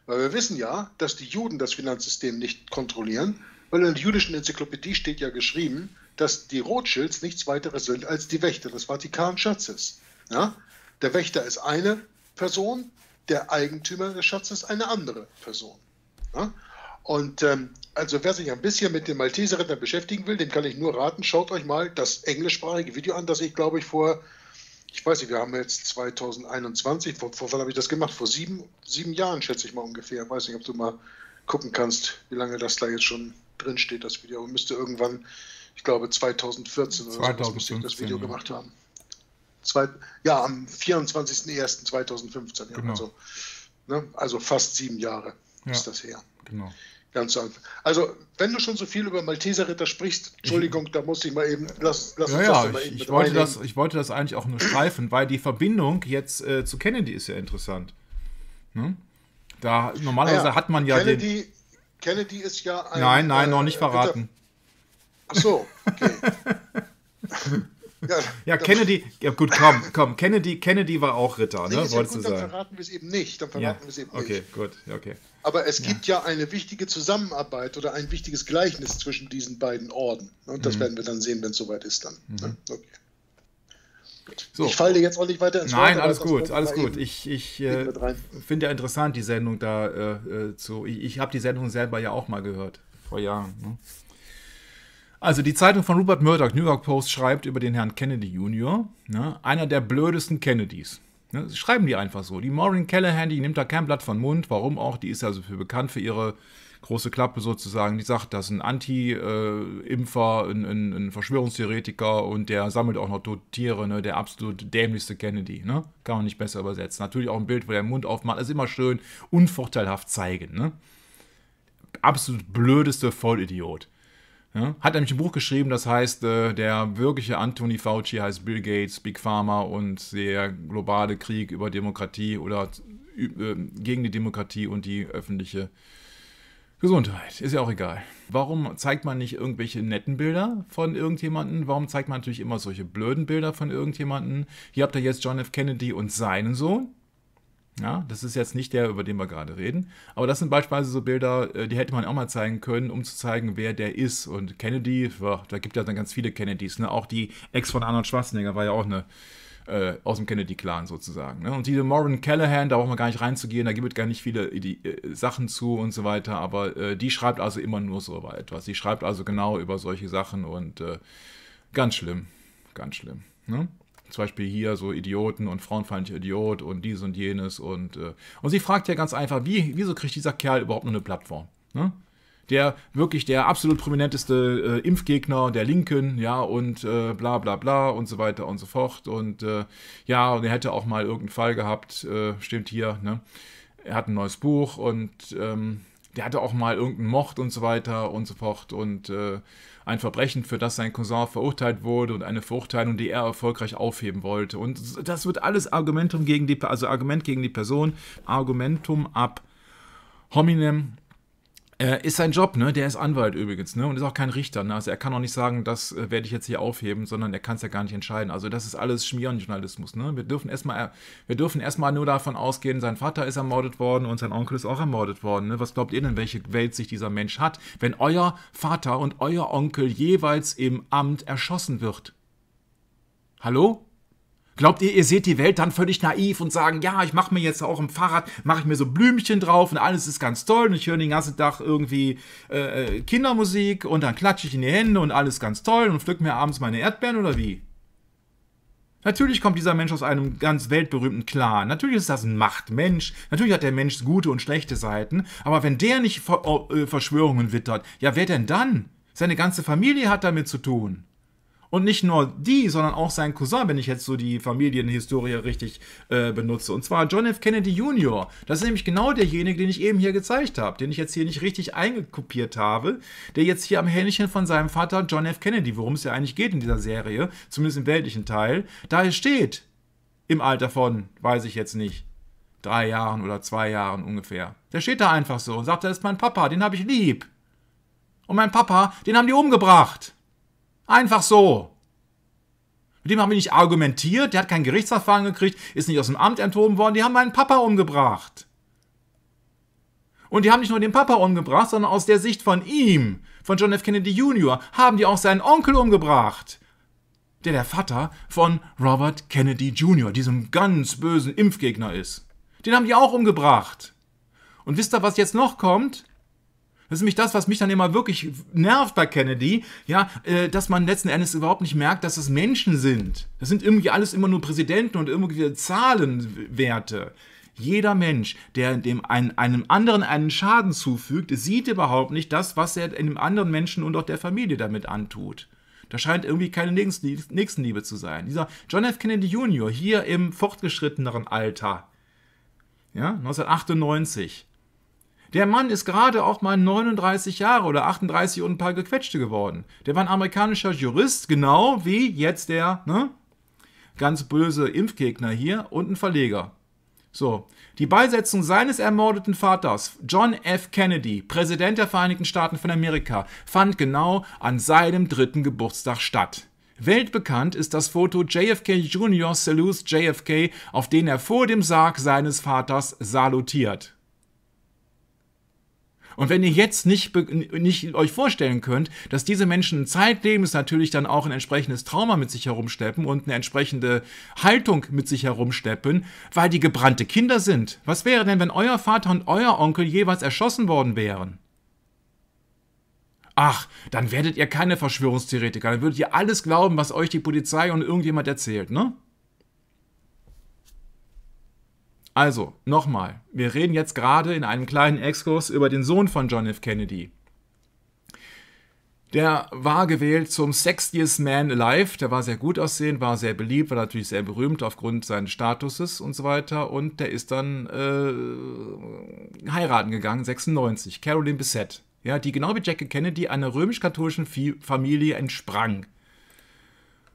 Weil wir wissen ja, dass die Juden das Finanzsystem nicht kontrollieren, weil in der jüdischen Enzyklopädie steht ja geschrieben, dass die Rothschilds nichts weiteres sind als die Wächter des Vatikanschatzes. Ja? Der Wächter ist eine Person, der Eigentümer des Schatzes eine andere Person. Ja? Und ähm, also wer sich ein bisschen mit den Malteserrittern beschäftigen will, dem kann ich nur raten, schaut euch mal das englischsprachige Video an, das ich glaube ich vor, ich weiß nicht, wir haben jetzt 2021, vor, vor wann habe ich das gemacht? Vor sieben, sieben Jahren schätze ich mal ungefähr. Ich weiß nicht, ob du mal gucken kannst, wie lange das da jetzt schon drin steht, das Video. Und müsste irgendwann, ich glaube 2014 oder 2015, so, das Video ja. gemacht haben. Zwei, ja, am 24.01.2015. Ja, genau. also, ne, also fast sieben Jahre ja, ist das her. Genau. Ganz einfach. Also, wenn du schon so viel über Malteserritter sprichst, Entschuldigung, ich, da muss ich mal eben, lass, lass ja, uns das ja, mal ich, eben ich, wollte das, ich wollte das eigentlich auch nur streifen, weil die Verbindung jetzt äh, zu Kennedy ist ja interessant. Ne? Da ah normalerweise ja, hat man ja Kennedy, den Kennedy ist ja ein. Nein, nein, äh, noch nicht verraten. Ach so, okay. Ja, ja Kennedy, ja gut, komm, komm, Kennedy, Kennedy war auch Ritter, ne? Nee, Wolltest ja gut, du dann verraten wir es eben nicht, dann verraten ja. wir es eben okay, nicht. gut, okay. Aber es ja. gibt ja eine wichtige Zusammenarbeit oder ein wichtiges Gleichnis zwischen diesen beiden Orden. Ne? Und das mhm. werden wir dann sehen, wenn es soweit ist dann. Ne? Mhm. Okay. So. Ich falle jetzt auch nicht weiter ins Nein, alles gut, alles gut. Ich, ich äh, finde ja interessant die Sendung da äh, äh, zu. Ich, ich habe die Sendung selber ja auch mal gehört, vor Jahren. Ne? Also die Zeitung von Rupert Murdoch, New York Post, schreibt über den Herrn Kennedy Jr., ne? einer der blödesten Kennedys. Ne? Schreiben die einfach so. Die Maureen Callahan, die nimmt da kein Blatt von Mund. Warum auch? Die ist ja also für bekannt für ihre große Klappe sozusagen, die sagt, das ist ein Anti-Impfer, äh, ein, ein, ein, Verschwörungstheoretiker und der sammelt auch noch tote Tiere, ne? der absolut dämlichste Kennedy. Ne? Kann man nicht besser übersetzen. Natürlich auch ein Bild, wo der Mund aufmacht, ist immer schön unvorteilhaft zeigen. Ne? Absolut blödeste Vollidiot. Ja, ne? hat nämlich ein Buch geschrieben, das heißt, äh, der wirkliche Anthony Fauci heißt Bill Gates, Big Pharma und der globale Krieg über Demokratie oder äh, gegen die Demokratie und die öffentliche Gesundheit, ist ja auch egal. Warum zeigt man nicht irgendwelche netten Bilder von irgendjemanden? Warum zeigt man natürlich immer solche blöden Bilder von irgendjemanden? Hier habt ihr jetzt John F. Kennedy und seinen Sohn. Ja, das ist jetzt nicht der, über den wir gerade reden. Aber das sind beispielsweise so Bilder, äh, die hätte man auch mal zeigen können, um zu zeigen, wer der ist. Und Kennedy, da gibt es ja dann ganz viele Kennedys. Ne? Auch die Ex von Arnold Schwarzenegger war ja auch eine äh, aus dem Kennedy-Clan sozusagen. Ne? Und diese Maureen Callahan, da braucht man gar nicht reinzugehen, da gibt es gar nicht viele die, äh, Sachen zu und so weiter, aber äh, die schreibt also immer nur so etwas. Die schreibt also genau über solche Sachen und äh, ganz schlimm, ganz schlimm. Ne? zum Beispiel hier so Idioten und frauenfeindlicher Idiot und dies und jenes und äh, und sie fragt ja ganz einfach, wie wieso kriegt dieser Kerl überhaupt nur eine Plattform? Ne? der wirklich der absolut prominenteste äh, Impfgegner der Linken, ja, und äh, bla bla bla und so weiter und so fort. Und äh, ja, und er hätte auch mal irgendeinen Fall gehabt, äh, stimmt hier, ne? Er hat ein neues Buch und ähm, der hatte auch mal irgendeinen Mord und so weiter und so fort und äh, ein Verbrechen, für das sein Cousin verurteilt wurde und eine Verurteilung, die er erfolgreich aufheben wollte. Und das wird alles Argumentum gegen die, also Argument gegen die Person, Argumentum ab hominem äh, ist sein Job, ne? Der ist Anwalt übrigens, ne? Und ist auch kein Richter, ne? Also er kann auch nicht sagen, das äh, werde ich jetzt hier aufheben, sondern er kann es ja gar nicht entscheiden. Also das ist alles Schmierenjournalismus, ne? Wir dürfen erstmal, äh, wir dürfen erstmal nur davon ausgehen, sein Vater ist ermordet worden und sein Onkel ist auch ermordet worden, ne? Was glaubt ihr denn, welche Welt sich dieser Mensch hat, wenn euer Vater und euer Onkel jeweils im Amt erschossen wird? Hallo? Glaubt ihr, ihr seht die Welt dann völlig naiv und sagen, ja, ich mache mir jetzt auch im Fahrrad, mache ich mir so Blümchen drauf und alles ist ganz toll und ich höre den ganzen Tag irgendwie äh, äh, Kindermusik und dann klatsche ich in die Hände und alles ganz toll und pflück mir abends meine Erdbeeren oder wie? Natürlich kommt dieser Mensch aus einem ganz weltberühmten Clan. Natürlich ist das ein Machtmensch. Natürlich hat der Mensch gute und schlechte Seiten. Aber wenn der nicht äh, Verschwörungen wittert, ja, wer denn dann? Seine ganze Familie hat damit zu tun. Und nicht nur die, sondern auch sein Cousin, wenn ich jetzt so die Familienhistorie richtig äh, benutze. Und zwar John F. Kennedy Jr. Das ist nämlich genau derjenige, den ich eben hier gezeigt habe, den ich jetzt hier nicht richtig eingekopiert habe, der jetzt hier am Hähnchen von seinem Vater John F. Kennedy, worum es ja eigentlich geht in dieser Serie, zumindest im weltlichen Teil, da steht. Im Alter von, weiß ich jetzt nicht, drei Jahren oder zwei Jahren ungefähr. Der steht da einfach so und sagt, das ist mein Papa, den habe ich lieb. Und mein Papa, den haben die umgebracht. Einfach so. Mit dem haben wir nicht argumentiert, der hat kein Gerichtsverfahren gekriegt, ist nicht aus dem Amt enthoben worden, die haben meinen Papa umgebracht. Und die haben nicht nur den Papa umgebracht, sondern aus der Sicht von ihm, von John F. Kennedy Jr., haben die auch seinen Onkel umgebracht. Der der Vater von Robert Kennedy Jr., diesem ganz bösen Impfgegner ist. Den haben die auch umgebracht. Und wisst ihr, was jetzt noch kommt? Das ist nämlich das, was mich dann immer wirklich nervt bei Kennedy, ja, äh, dass man letzten Endes überhaupt nicht merkt, dass es Menschen sind. Das sind irgendwie alles immer nur Präsidenten und irgendwie Zahlenwerte. Jeder Mensch, der dem einen, einem anderen einen Schaden zufügt, sieht überhaupt nicht das, was er einem anderen Menschen und auch der Familie damit antut. Da scheint irgendwie keine Nächstenliebe zu sein. Dieser John F. Kennedy Jr. hier im fortgeschritteneren Alter, ja, 1998, der Mann ist gerade auch mal 39 Jahre oder 38 und ein paar gequetschte geworden. Der war ein amerikanischer Jurist, genau wie jetzt der ne, ganz böse Impfgegner hier und ein Verleger. So, die Beisetzung seines ermordeten Vaters, John F. Kennedy, Präsident der Vereinigten Staaten von Amerika, fand genau an seinem dritten Geburtstag statt. Weltbekannt ist das Foto JFK Jr. Salutes JFK, auf den er vor dem Sarg seines Vaters salutiert. Und wenn ihr jetzt nicht, nicht euch vorstellen könnt, dass diese Menschen ein Zeitlebens natürlich dann auch ein entsprechendes Trauma mit sich herumschleppen und eine entsprechende Haltung mit sich herumschleppen, weil die gebrannte Kinder sind. Was wäre denn, wenn euer Vater und euer Onkel jeweils erschossen worden wären? Ach, dann werdet ihr keine Verschwörungstheoretiker, dann würdet ihr alles glauben, was euch die Polizei und irgendjemand erzählt, ne? Also, nochmal, wir reden jetzt gerade in einem kleinen Exkurs über den Sohn von John F. Kennedy. Der war gewählt zum Sexiest Man Alive. Der war sehr gut aussehend, war sehr beliebt, war natürlich sehr berühmt aufgrund seines Statuses und so weiter. Und der ist dann äh, heiraten gegangen, 96. Caroline Bissett. Ja, die genau wie Jackie Kennedy einer römisch-katholischen Familie entsprang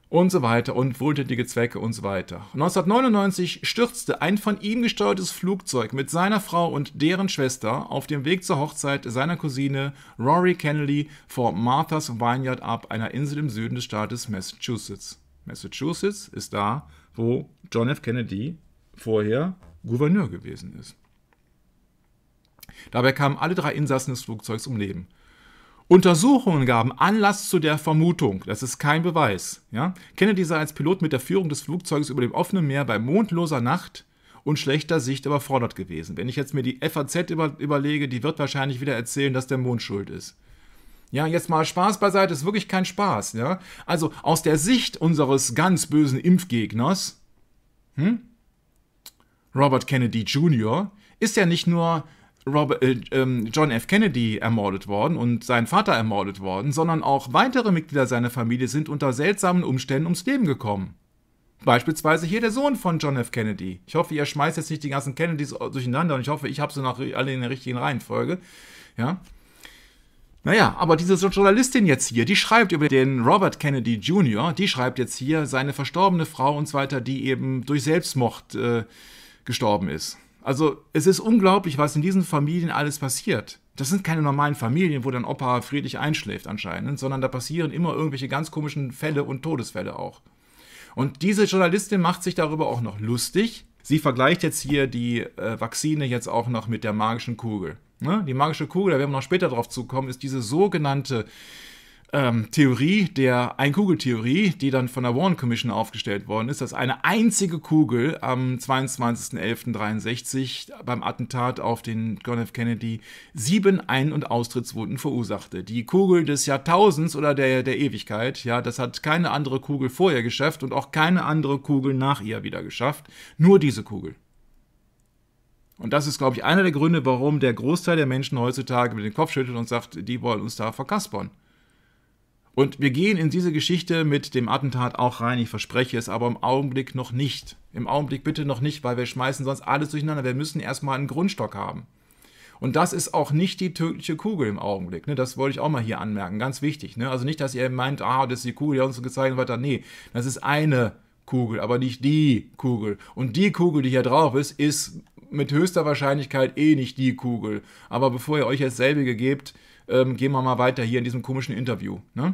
und so weiter und wohltätige Zwecke und so weiter. 1999 stürzte ein von ihm gesteuertes Flugzeug mit seiner Frau und deren Schwester auf dem Weg zur Hochzeit seiner Cousine Rory Kennedy vor Martha's Vineyard ab, einer Insel im Süden des Staates Massachusetts. Massachusetts ist da, wo John F. Kennedy vorher Gouverneur gewesen ist. Dabei kamen alle drei Insassen des Flugzeugs um Leben. Untersuchungen gaben Anlass zu der Vermutung, das ist kein Beweis. Ja? Kennedy sei als Pilot mit der Führung des Flugzeuges über dem offenen Meer bei mondloser Nacht und schlechter Sicht überfordert gewesen. Wenn ich jetzt mir die FAZ über, überlege, die wird wahrscheinlich wieder erzählen, dass der Mond schuld ist. Ja, jetzt mal Spaß beiseite, ist wirklich kein Spaß. Ja? Also aus der Sicht unseres ganz bösen Impfgegners, hm? Robert Kennedy Jr., ist ja nicht nur Robert, äh, ähm, John F. Kennedy ermordet worden und sein Vater ermordet worden, sondern auch weitere Mitglieder seiner Familie sind unter seltsamen Umständen ums Leben gekommen. Beispielsweise hier der Sohn von John F. Kennedy. Ich hoffe, ihr schmeißt jetzt nicht die ganzen Kennedys durcheinander und ich hoffe, ich habe sie noch alle in der richtigen Reihenfolge. Ja. Naja, aber diese Journalistin jetzt hier, die schreibt über den Robert Kennedy Jr., die schreibt jetzt hier seine verstorbene Frau und so weiter, die eben durch Selbstmord äh, gestorben ist. Also es ist unglaublich, was in diesen Familien alles passiert. Das sind keine normalen Familien, wo dann Opa friedlich einschläft anscheinend, sondern da passieren immer irgendwelche ganz komischen Fälle und Todesfälle auch. Und diese Journalistin macht sich darüber auch noch lustig. Sie vergleicht jetzt hier die äh, Vakzine jetzt auch noch mit der magischen Kugel. Ne? Die magische Kugel, da werden wir noch später drauf zukommen, ist diese sogenannte ähm, Theorie der Ein-Kugel-Theorie, die dann von der Warren Commission aufgestellt worden ist, dass eine einzige Kugel am 22.11.63 beim Attentat auf den John F. Kennedy sieben Ein- und Austrittswunden verursachte. Die Kugel des Jahrtausends oder der, der Ewigkeit, ja, das hat keine andere Kugel vorher geschafft und auch keine andere Kugel nach ihr wieder geschafft. Nur diese Kugel. Und das ist, glaube ich, einer der Gründe, warum der Großteil der Menschen heutzutage mit dem Kopf schüttelt und sagt, die wollen uns da verkaspern. Und wir gehen in diese Geschichte mit dem Attentat auch rein, ich verspreche es, aber im Augenblick noch nicht. Im Augenblick bitte noch nicht, weil wir schmeißen sonst alles durcheinander. Wir müssen erstmal einen Grundstock haben. Und das ist auch nicht die tödliche Kugel im Augenblick. Ne? Das wollte ich auch mal hier anmerken. Ganz wichtig. Ne? Also nicht, dass ihr meint, ah, das ist die Kugel, die uns gezeigt wird. Nee, das ist eine Kugel, aber nicht die Kugel. Und die Kugel, die hier drauf ist, ist mit höchster Wahrscheinlichkeit eh nicht die Kugel. Aber bevor ihr euch jetzt selbige gebt, ähm, gehen wir mal weiter hier in diesem komischen Interview. Ne?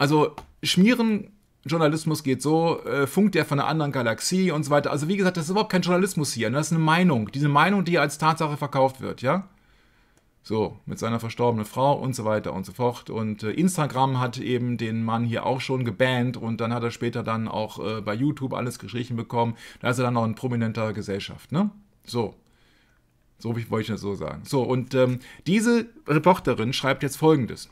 Also schmieren Journalismus geht so, äh, funkt der von einer anderen Galaxie und so weiter. Also wie gesagt, das ist überhaupt kein Journalismus hier. Ne? Das ist eine Meinung. Diese Meinung, die als Tatsache verkauft wird, ja? So, mit seiner verstorbenen Frau und so weiter und so fort. Und äh, Instagram hat eben den Mann hier auch schon gebannt und dann hat er später dann auch äh, bei YouTube alles geschrieben bekommen. Da ist er dann noch ein prominenter Gesellschaft, ne? So. So wollte ich das so sagen. So, und ähm, diese Reporterin schreibt jetzt folgendes.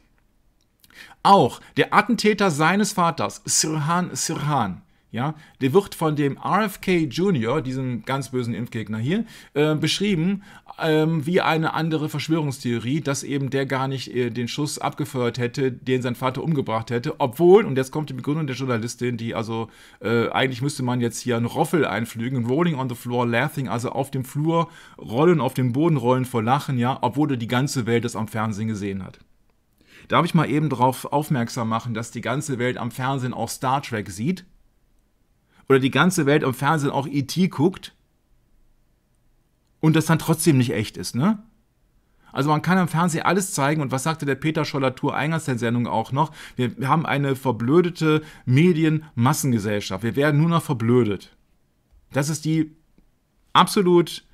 Auch der Attentäter seines Vaters, Sirhan Sirhan, ja, der wird von dem RFK Jr., diesem ganz bösen Impfgegner hier, äh, beschrieben ähm, wie eine andere Verschwörungstheorie, dass eben der gar nicht äh, den Schuss abgefeuert hätte, den sein Vater umgebracht hätte, obwohl, und jetzt kommt die Begründung der Journalistin, die also, äh, eigentlich müsste man jetzt hier einen Roffel einflügen, rolling on the floor, laughing, also auf dem Flur rollen, auf dem Boden rollen vor Lachen, ja, obwohl die ganze Welt das am Fernsehen gesehen hat. Darf ich mal eben darauf aufmerksam machen, dass die ganze Welt am Fernsehen auch Star Trek sieht? Oder die ganze Welt am Fernsehen auch ET guckt? Und das dann trotzdem nicht echt ist, ne? Also man kann am Fernsehen alles zeigen und was sagte der Peter Scholler-Tour eingangs der Sendung auch noch? Wir haben eine verblödete Medienmassengesellschaft. Wir werden nur noch verblödet. Das ist die absolut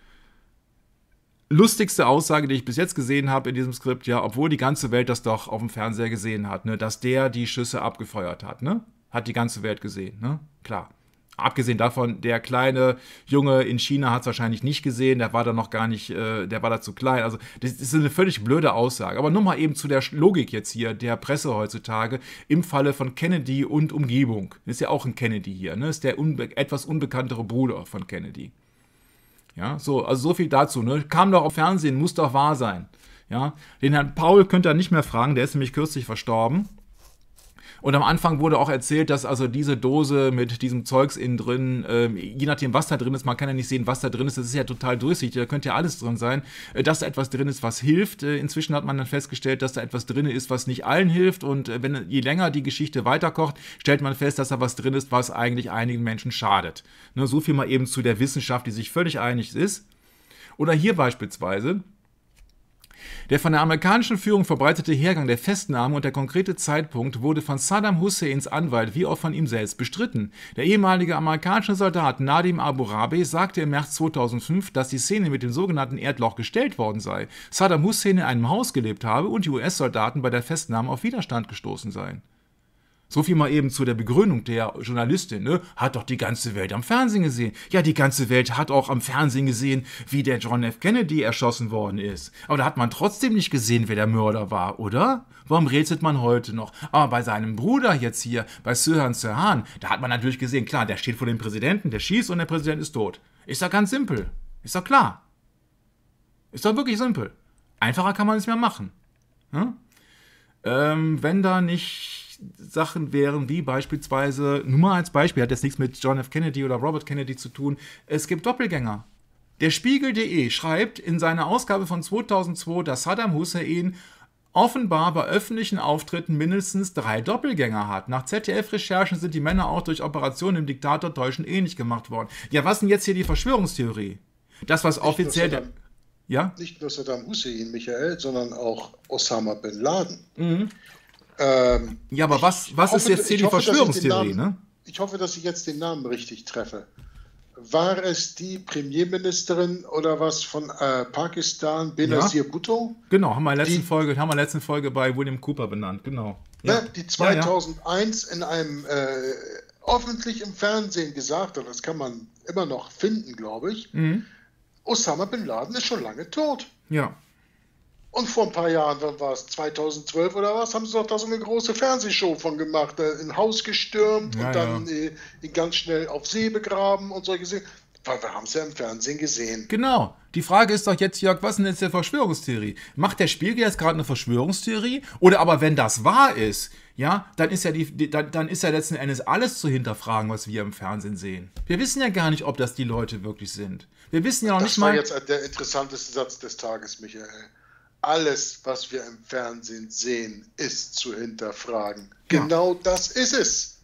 lustigste Aussage, die ich bis jetzt gesehen habe in diesem Skript, ja, obwohl die ganze Welt das doch auf dem Fernseher gesehen hat, ne, dass der die Schüsse abgefeuert hat, ne? Hat die ganze Welt gesehen, ne? Klar. Abgesehen davon, der kleine Junge in China hat es wahrscheinlich nicht gesehen, der war da noch gar nicht, äh, der war da zu klein. Also, das ist eine völlig blöde Aussage. Aber nur mal eben zu der Logik jetzt hier der Presse heutzutage im Falle von Kennedy und Umgebung. Ist ja auch ein Kennedy hier, ne? Ist der unbe etwas unbekanntere Bruder von Kennedy. Ja, so, also so viel dazu. Ne? Kam doch auf Fernsehen, muss doch wahr sein. Ja, den Herrn Paul könnt ihr nicht mehr fragen, der ist nämlich kürzlich verstorben. Und am Anfang wurde auch erzählt, dass also diese Dose mit diesem Zeugs innen drin, äh, je nachdem, was da drin ist, man kann ja nicht sehen, was da drin ist, das ist ja total durchsichtig, da könnte ja alles drin sein, äh, dass da etwas drin ist, was hilft. Äh, inzwischen hat man dann festgestellt, dass da etwas drin ist, was nicht allen hilft. Und äh, wenn je länger die Geschichte weiterkocht, stellt man fest, dass da was drin ist, was eigentlich einigen Menschen schadet. Ne, so viel mal eben zu der Wissenschaft, die sich völlig einig ist. Oder hier beispielsweise. Der von der amerikanischen Führung verbreitete Hergang der Festnahme und der konkrete Zeitpunkt wurde von Saddam Husseins Anwalt wie auch von ihm selbst bestritten. Der ehemalige amerikanische Soldat Nadim Abu Rabi sagte im März 2005, dass die Szene mit dem sogenannten Erdloch gestellt worden sei, Saddam Hussein in einem Haus gelebt habe und die US-Soldaten bei der Festnahme auf Widerstand gestoßen seien. So viel mal eben zu der Begründung der Journalistin, ne? Hat doch die ganze Welt am Fernsehen gesehen. Ja, die ganze Welt hat auch am Fernsehen gesehen, wie der John F. Kennedy erschossen worden ist. Aber da hat man trotzdem nicht gesehen, wer der Mörder war, oder? Warum rätselt man heute noch? Aber ah, bei seinem Bruder jetzt hier, bei Sirhan Sirhan, da hat man natürlich gesehen, klar, der steht vor dem Präsidenten, der schießt und der Präsident ist tot. Ist doch ganz simpel. Ist doch klar. Ist doch wirklich simpel. Einfacher kann man es mehr machen. Hm? Ähm, wenn da nicht Sachen wären, wie beispielsweise, nur mal als Beispiel, hat jetzt nichts mit John F. Kennedy oder Robert Kennedy zu tun, es gibt Doppelgänger. Der Spiegel.de schreibt in seiner Ausgabe von 2002, dass Saddam Hussein offenbar bei öffentlichen Auftritten mindestens drei Doppelgänger hat. Nach ZDF-Recherchen sind die Männer auch durch Operationen im Diktator täuschen ähnlich eh gemacht worden. Ja, was denn jetzt hier die Verschwörungstheorie? Das, was nicht offiziell. Nur Saddam, ja? Nicht nur Saddam Hussein, Michael, sondern auch Osama bin Laden. Mhm. Ähm, ja, aber was, was hoffe, ist jetzt hier die Verschwörungstheorie, ich Namen, ne? Ich hoffe, dass ich jetzt den Namen richtig treffe. War es die Premierministerin oder was von äh, Pakistan, Benazir ja. Bhutto? Genau, haben wir in der letzten, Folge, letzten Folge bei William Cooper benannt, genau. Ne, ja. Ne, die 2001 ja, in einem äh, öffentlich im Fernsehen gesagt und das kann man immer noch finden, glaube ich, mhm. Osama Bin Laden ist schon lange tot. Ja. Und vor ein paar Jahren, wann war es, 2012 oder was, haben sie doch da so eine große Fernsehshow von gemacht. Ne? Äh, ein Haus gestürmt ja, und dann ja. Äh, ihn ganz schnell auf See begraben und solche Sachen. Weil wir haben es ja im Fernsehen gesehen. Genau. Die Frage ist doch jetzt, Jörg, was ist denn jetzt der Verschwörungstheorie? Macht der Spiegel jetzt gerade eine Verschwörungstheorie? Oder aber wenn das wahr ist, ja, dann ist ja die, dann, dann ist ja letzten Endes alles zu hinterfragen, was wir im Fernsehen sehen. Wir wissen ja gar nicht, ob das die Leute wirklich sind. Wir wissen ja noch das nicht mal. Das war jetzt der interessanteste Satz des Tages, Michael alles, was wir im Fernsehen sehen, ist zu hinterfragen. Ja. Genau das ist es.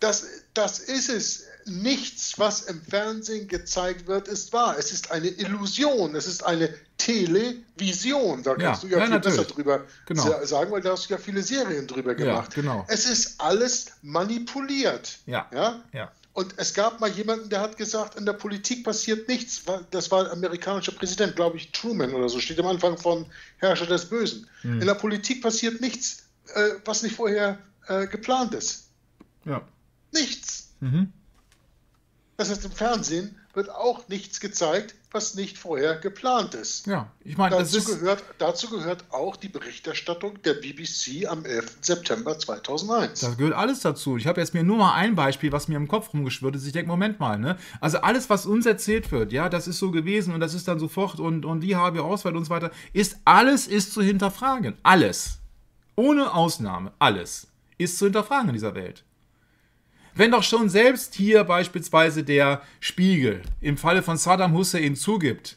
Das, das ist es. Nichts, was im Fernsehen gezeigt wird, ist wahr. Es ist eine Illusion. Es ist eine Television. Da kannst ja, du ja, viel besser drüber genau. sagen, weil da hast du ja viele Serien drüber gemacht. Ja, genau. Es ist alles manipuliert. Ja. ja? ja. Und es gab mal jemanden, der hat gesagt, in der Politik passiert nichts. Das war ein amerikanischer Präsident, glaube ich, Truman oder so, steht am Anfang von Herrscher des Bösen. Hm. In der Politik passiert nichts, äh, was nicht vorher äh, geplant ist. Ja. Nichts. Mhm. Das heißt, im Fernsehen wird auch nichts gezeigt, was nicht vorher geplant ist. Ja, ich meine, dazu, das ist gehört, dazu gehört auch die Berichterstattung der BBC am 11. September 2001. Das gehört alles dazu. Ich habe jetzt mir nur mal ein Beispiel, was mir im Kopf rumgeschwirrt ist. Ich denke, Moment mal, ne? Also alles, was uns erzählt wird, ja, das ist so gewesen und das ist dann sofort und, und die habe Auswahl und so weiter, ist alles ist zu hinterfragen. Alles. Ohne Ausnahme. Alles ist zu hinterfragen in dieser Welt. Wenn doch schon selbst hier beispielsweise der Spiegel im Falle von Saddam Hussein zugibt,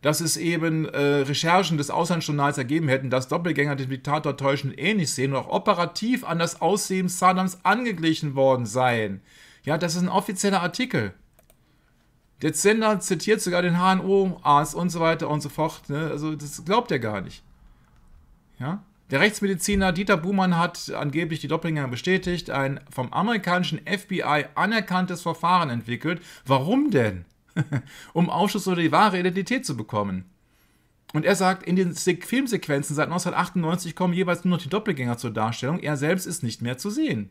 dass es eben äh, Recherchen des Auslandsjournals ergeben hätten, dass Doppelgänger den Diktator täuschend ähnlich sehen und auch operativ an das Aussehen Saddams angeglichen worden seien. Ja, das ist ein offizieller Artikel. Der Sender zitiert sogar den HNO-Arzt und so weiter und so fort. Ne? Also das glaubt er gar nicht. Ja? Der Rechtsmediziner Dieter Buhmann hat angeblich die Doppelgänger bestätigt, ein vom amerikanischen FBI anerkanntes Verfahren entwickelt. Warum denn? um Ausschuss oder die wahre Identität zu bekommen. Und er sagt, in den Filmsequenzen seit 1998 kommen jeweils nur noch die Doppelgänger zur Darstellung. Er selbst ist nicht mehr zu sehen.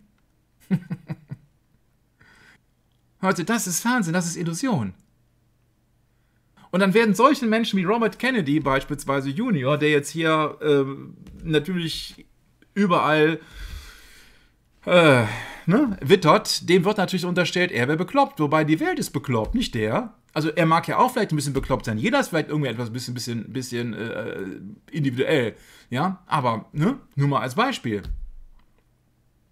Leute, das ist Fernsehen, das ist Illusion. Und dann werden solchen Menschen wie Robert Kennedy beispielsweise Junior, der jetzt hier äh, natürlich überall äh, ne, wittert, dem wird natürlich unterstellt, er wäre bekloppt. Wobei die Welt ist bekloppt, nicht der. Also er mag ja auch vielleicht ein bisschen bekloppt sein. Jeder ist vielleicht irgendwie etwas ein bisschen, bisschen, bisschen äh, individuell. Ja, aber ne, nur mal als Beispiel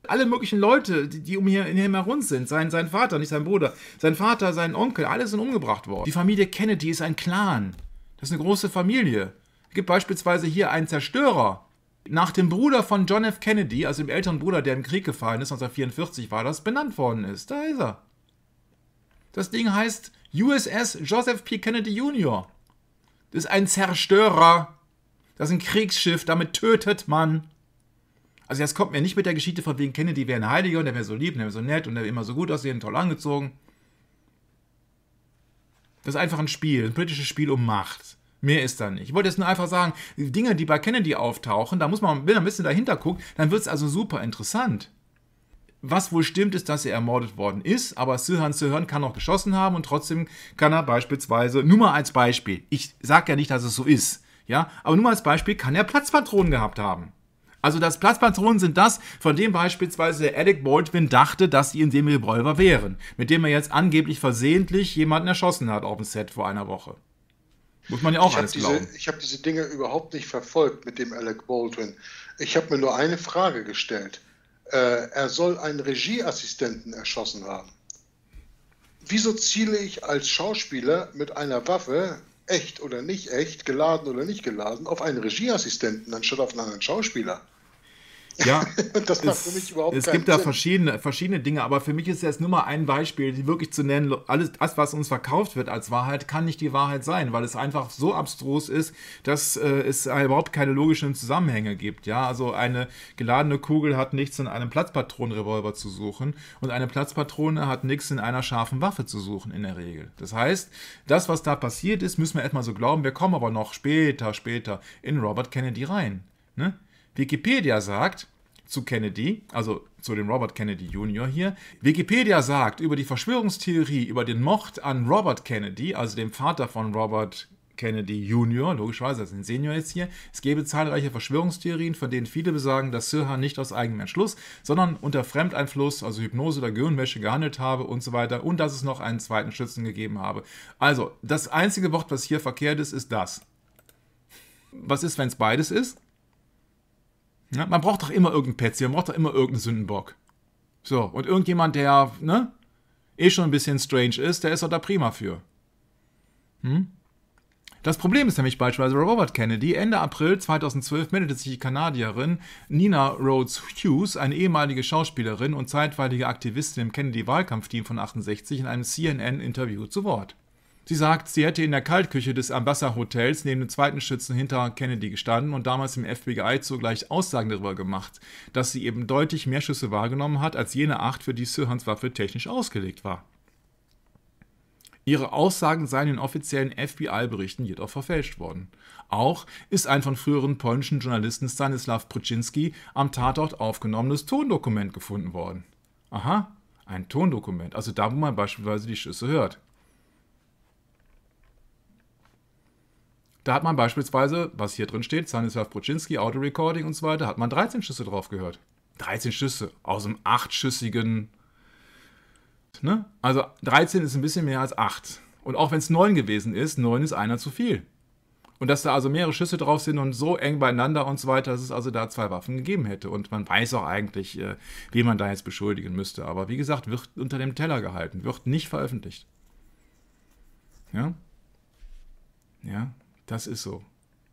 alle möglichen Leute, die, die um hier in ihm herum sind. Sein, sein Vater, nicht sein Bruder. Sein Vater, sein Onkel, alle sind umgebracht worden. Die Familie Kennedy ist ein Clan. Das ist eine große Familie. Es gibt beispielsweise hier einen Zerstörer. Nach dem Bruder von John F. Kennedy, also dem älteren Bruder, der im Krieg gefallen ist, 1944 war das, benannt worden ist. Da ist er. Das Ding heißt USS Joseph P. Kennedy Jr. Das ist ein Zerstörer. Das ist ein Kriegsschiff, damit tötet man. Also jetzt kommt mir nicht mit der Geschichte von wegen Kennedy wäre ein Heiliger und der wäre so lieb und der wäre so nett und der wäre immer so gut aussehen, toll angezogen. Das ist einfach ein Spiel, ein politisches Spiel um Macht. Mehr ist da nicht. Ich wollte jetzt nur einfach sagen, die Dinge, die bei Kennedy auftauchen, da muss man, wenn man ein bisschen dahinter guckt, dann wird es also super interessant. Was wohl stimmt, ist, dass er ermordet worden ist, aber Sirhan Sirhan kann auch geschossen haben und trotzdem kann er beispielsweise, nur mal als Beispiel, ich sage ja nicht, dass es so ist, ja, aber nur mal als Beispiel kann er Platzpatronen gehabt haben. Also das Platzpatronen sind das, von dem beispielsweise der Alec Baldwin dachte, dass sie in dem Revolver wären, mit dem er jetzt angeblich versehentlich jemanden erschossen hat auf dem Set vor einer Woche. Muss man ja auch ich alles diese, glauben. Ich habe diese Dinge überhaupt nicht verfolgt mit dem Alec Baldwin. Ich habe mir nur eine Frage gestellt. Äh, er soll einen Regieassistenten erschossen haben. Wieso ziele ich als Schauspieler mit einer Waffe echt oder nicht echt, geladen oder nicht geladen, auf einen Regieassistenten anstatt auf einen anderen Schauspieler. Ja, das macht es, für mich überhaupt Es gibt Sinn. da verschiedene, verschiedene Dinge, aber für mich ist jetzt nur mal ein Beispiel, die wirklich zu nennen. Alles, das, was uns verkauft wird als Wahrheit, kann nicht die Wahrheit sein, weil es einfach so abstrus ist, dass äh, es überhaupt keine logischen Zusammenhänge gibt. Ja, also eine geladene Kugel hat nichts in einem Platzpatronenrevolver zu suchen und eine Platzpatrone hat nichts in einer scharfen Waffe zu suchen in der Regel. Das heißt, das, was da passiert ist, müssen wir erstmal so glauben. Wir kommen aber noch später, später in Robert Kennedy rein. Ne? Wikipedia sagt zu Kennedy, also zu dem Robert Kennedy Jr. hier, Wikipedia sagt über die Verschwörungstheorie, über den Mord an Robert Kennedy, also dem Vater von Robert Kennedy Jr., logischerweise, das ist ein Senior jetzt hier, es gäbe zahlreiche Verschwörungstheorien, von denen viele besagen, dass Sirhan nicht aus eigenem Entschluss, sondern unter Fremdeinfluss, also Hypnose oder Gehirnwäsche gehandelt habe und so weiter und dass es noch einen zweiten Schützen gegeben habe. Also, das einzige Wort, was hier verkehrt ist, ist das. Was ist, wenn es beides ist? Ja, ne? man braucht doch immer irgendeinen Patsy, man braucht doch immer irgendeinen Sündenbock. So, und irgendjemand, der, ne, eh schon ein bisschen strange ist, der ist doch da prima für. Hm? Das Problem ist nämlich beispielsweise Robert Kennedy. Ende April 2012 meldete sich die Kanadierin Nina Rhodes Hughes, eine ehemalige Schauspielerin und zeitweilige Aktivistin im Kennedy-Wahlkampfteam von 68, in einem CNN-Interview zu Wort. Sie sagt, sie hätte in der Kaltküche des Ambassador Hotels neben dem zweiten Schützen hinter Kennedy gestanden und damals im FBI zugleich Aussagen darüber gemacht, dass sie eben deutlich mehr Schüsse wahrgenommen hat als jene acht, für die Sirhans Waffe technisch ausgelegt war. Ihre Aussagen seien in offiziellen FBI-Berichten jedoch verfälscht worden. Auch ist ein von früheren polnischen Journalisten Stanislaw Pruczynski am Tatort aufgenommenes Tondokument gefunden worden. Aha, ein Tondokument, also da, wo man beispielsweise die Schüsse hört. Da hat man beispielsweise, was hier drin steht, Stanislav Bruczynski, Auto-Recording und so weiter, hat man 13 Schüsse drauf gehört. 13 Schüsse aus einem achtschüssigen. Ne? Also 13 ist ein bisschen mehr als 8. Und auch wenn es 9 gewesen ist, 9 ist einer zu viel. Und dass da also mehrere Schüsse drauf sind und so eng beieinander und so weiter, dass es also da zwei Waffen gegeben hätte. Und man weiß auch eigentlich, äh, wie man da jetzt beschuldigen müsste. Aber wie gesagt, wird unter dem Teller gehalten, wird nicht veröffentlicht. Ja? Ja? Das ist so.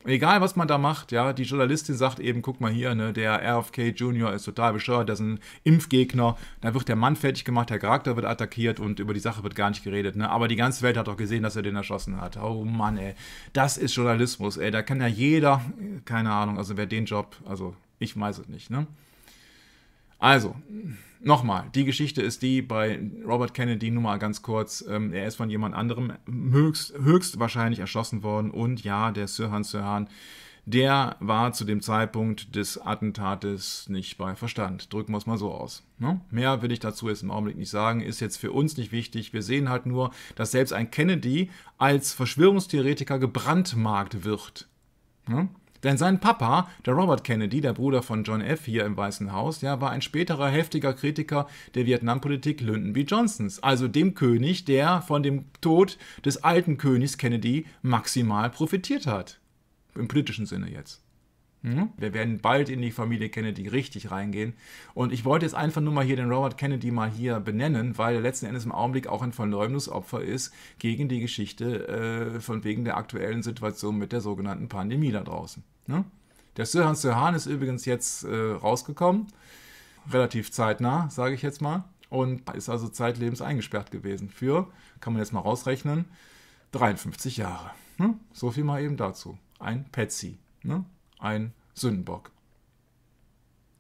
Egal, was man da macht, ja, die Journalistin sagt eben, guck mal hier, ne, der RFK Junior ist total bescheuert, der ist ein Impfgegner. da wird der Mann fertig gemacht, der Charakter wird attackiert und über die Sache wird gar nicht geredet. Ne? Aber die ganze Welt hat doch gesehen, dass er den erschossen hat. Oh Mann, ey, das ist Journalismus, ey, da kann ja jeder, keine Ahnung, also wer den Job, also ich weiß es nicht, ne? Also, Nochmal, die Geschichte ist die bei Robert Kennedy, nur mal ganz kurz, ähm, er ist von jemand anderem höchst, höchstwahrscheinlich erschossen worden und ja, der Sirhan Sirhan, der war zu dem Zeitpunkt des Attentates nicht bei Verstand. Drücken wir es mal so aus. Ne? Mehr will ich dazu jetzt im Augenblick nicht sagen, ist jetzt für uns nicht wichtig. Wir sehen halt nur, dass selbst ein Kennedy als Verschwörungstheoretiker gebrandmarkt wird. Ne? Denn sein Papa, der Robert Kennedy, der Bruder von John F. hier im Weißen Haus, ja, war ein späterer heftiger Kritiker der Vietnampolitik Lyndon B. Johnsons, also dem König, der von dem Tod des alten Königs Kennedy maximal profitiert hat. Im politischen Sinne jetzt. Hm? Wir werden bald in die Familie Kennedy richtig reingehen. Und ich wollte jetzt einfach nur mal hier den Robert Kennedy mal hier benennen, weil er letzten Endes im Augenblick auch ein Verleumdungsopfer ist gegen die Geschichte äh, von wegen der aktuellen Situation mit der sogenannten Pandemie da draußen. Ne? Der Sirhan Sirhan ist übrigens jetzt äh, rausgekommen, relativ zeitnah, sage ich jetzt mal, und ist also zeitlebens eingesperrt gewesen. Für, kann man jetzt mal rausrechnen, 53 Jahre. Ne? So viel mal eben dazu. Ein Patsy. Ne? ein Sündenbock.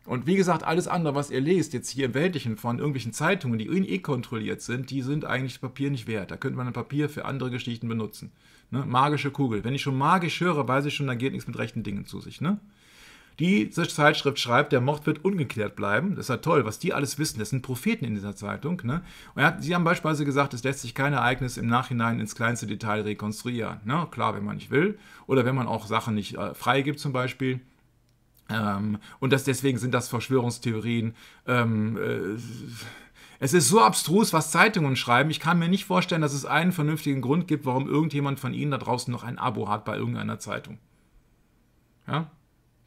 Und wie gesagt, alles andere, was ihr lest, jetzt hier im Weltlichen von irgendwelchen Zeitungen, die eh kontrolliert sind, die sind eigentlich Papier nicht wert. Da könnte man ein Papier für andere Geschichten benutzen. Ne? Magische Kugel. Wenn ich schon magisch höre, weiß ich schon, da geht nichts mit rechten Dingen zu sich. Ne? Diese Zeitschrift schreibt, der Mord wird ungeklärt bleiben. Das ist ja toll, was die alles wissen. Das sind Propheten in dieser Zeitung. Ne? Und hat, sie haben beispielsweise gesagt, es lässt sich kein Ereignis im Nachhinein ins kleinste Detail rekonstruieren. Ne? Klar, wenn man nicht will. Oder wenn man auch Sachen nicht äh, freigibt zum Beispiel. Ähm, und das, deswegen sind das Verschwörungstheorien. Ähm, äh, es ist so abstrus, was Zeitungen schreiben. Ich kann mir nicht vorstellen, dass es einen vernünftigen Grund gibt, warum irgendjemand von Ihnen da draußen noch ein Abo hat bei irgendeiner Zeitung. Ja?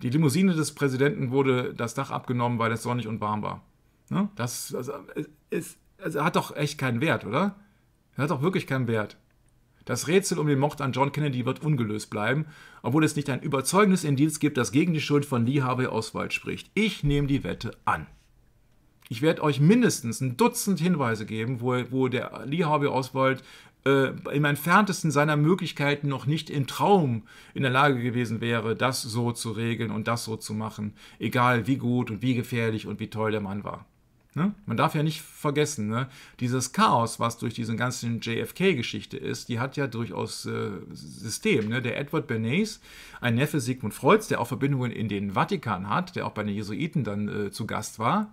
Die Limousine des Präsidenten wurde das Dach abgenommen, weil es sonnig und warm war. Ne? Das also, ist, also hat doch echt keinen Wert, oder? Das hat doch wirklich keinen Wert. Das Rätsel um den Mord an John Kennedy wird ungelöst bleiben, obwohl es nicht ein überzeugendes Indiz gibt, das gegen die Schuld von Lee Harvey Oswald spricht. Ich nehme die Wette an. Ich werde euch mindestens ein Dutzend Hinweise geben, wo, wo der Lee Harvey Oswald äh, im entferntesten seiner Möglichkeiten noch nicht im Traum in der Lage gewesen wäre, das so zu regeln und das so zu machen, egal wie gut und wie gefährlich und wie toll der Mann war. Ne? Man darf ja nicht vergessen, ne? dieses Chaos, was durch diese ganzen JFK-Geschichte ist, die hat ja durchaus äh, System. Ne? Der Edward Bernays, ein Neffe Sigmund Freuds, der auch Verbindungen in den Vatikan hat, der auch bei den Jesuiten dann äh, zu Gast war,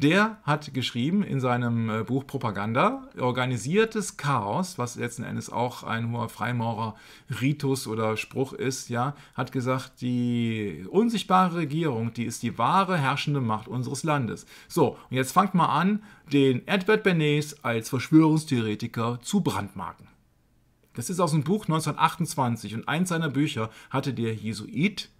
der hat geschrieben in seinem äh, Buch Propaganda, organisiertes Chaos, was letzten Endes auch ein hoher Freimaurer Ritus oder Spruch ist, ja, hat gesagt, die unsichtbare Regierung, die ist die wahre herrschende Macht unseres Landes. So, und jetzt fangen fangt mal an, den Edward Bernays als Verschwörungstheoretiker zu brandmarken. Das ist aus dem Buch 1928 und eins seiner Bücher hatte der Jesuit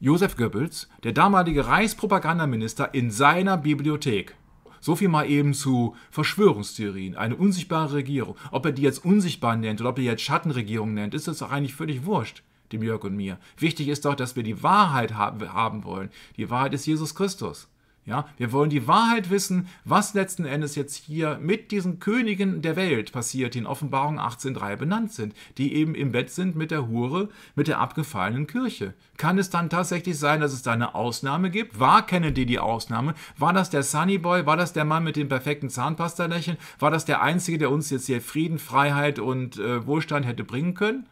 Josef Goebbels, der damalige Reichspropagandaminister, in seiner Bibliothek. So viel mal eben zu Verschwörungstheorien, eine unsichtbare Regierung. Ob er die jetzt unsichtbar nennt oder ob er die jetzt Schattenregierung nennt, ist das doch eigentlich völlig wurscht, dem Jörg und mir. Wichtig ist doch, dass wir die Wahrheit haben wollen. Die Wahrheit ist Jesus Christus. Ja, wir wollen die Wahrheit wissen, was letzten Endes jetzt hier mit diesen Königen der Welt passiert, die in Offenbarung 18.3 benannt sind, die eben im Bett sind mit der Hure, mit der abgefallenen Kirche. Kann es dann tatsächlich sein, dass es da eine Ausnahme gibt? War Kennedy die Ausnahme? War das der Sunnyboy? War das der Mann mit dem perfekten Zahnpasta-Lächeln? War das der Einzige, der uns jetzt hier Frieden, Freiheit und äh, Wohlstand hätte bringen können?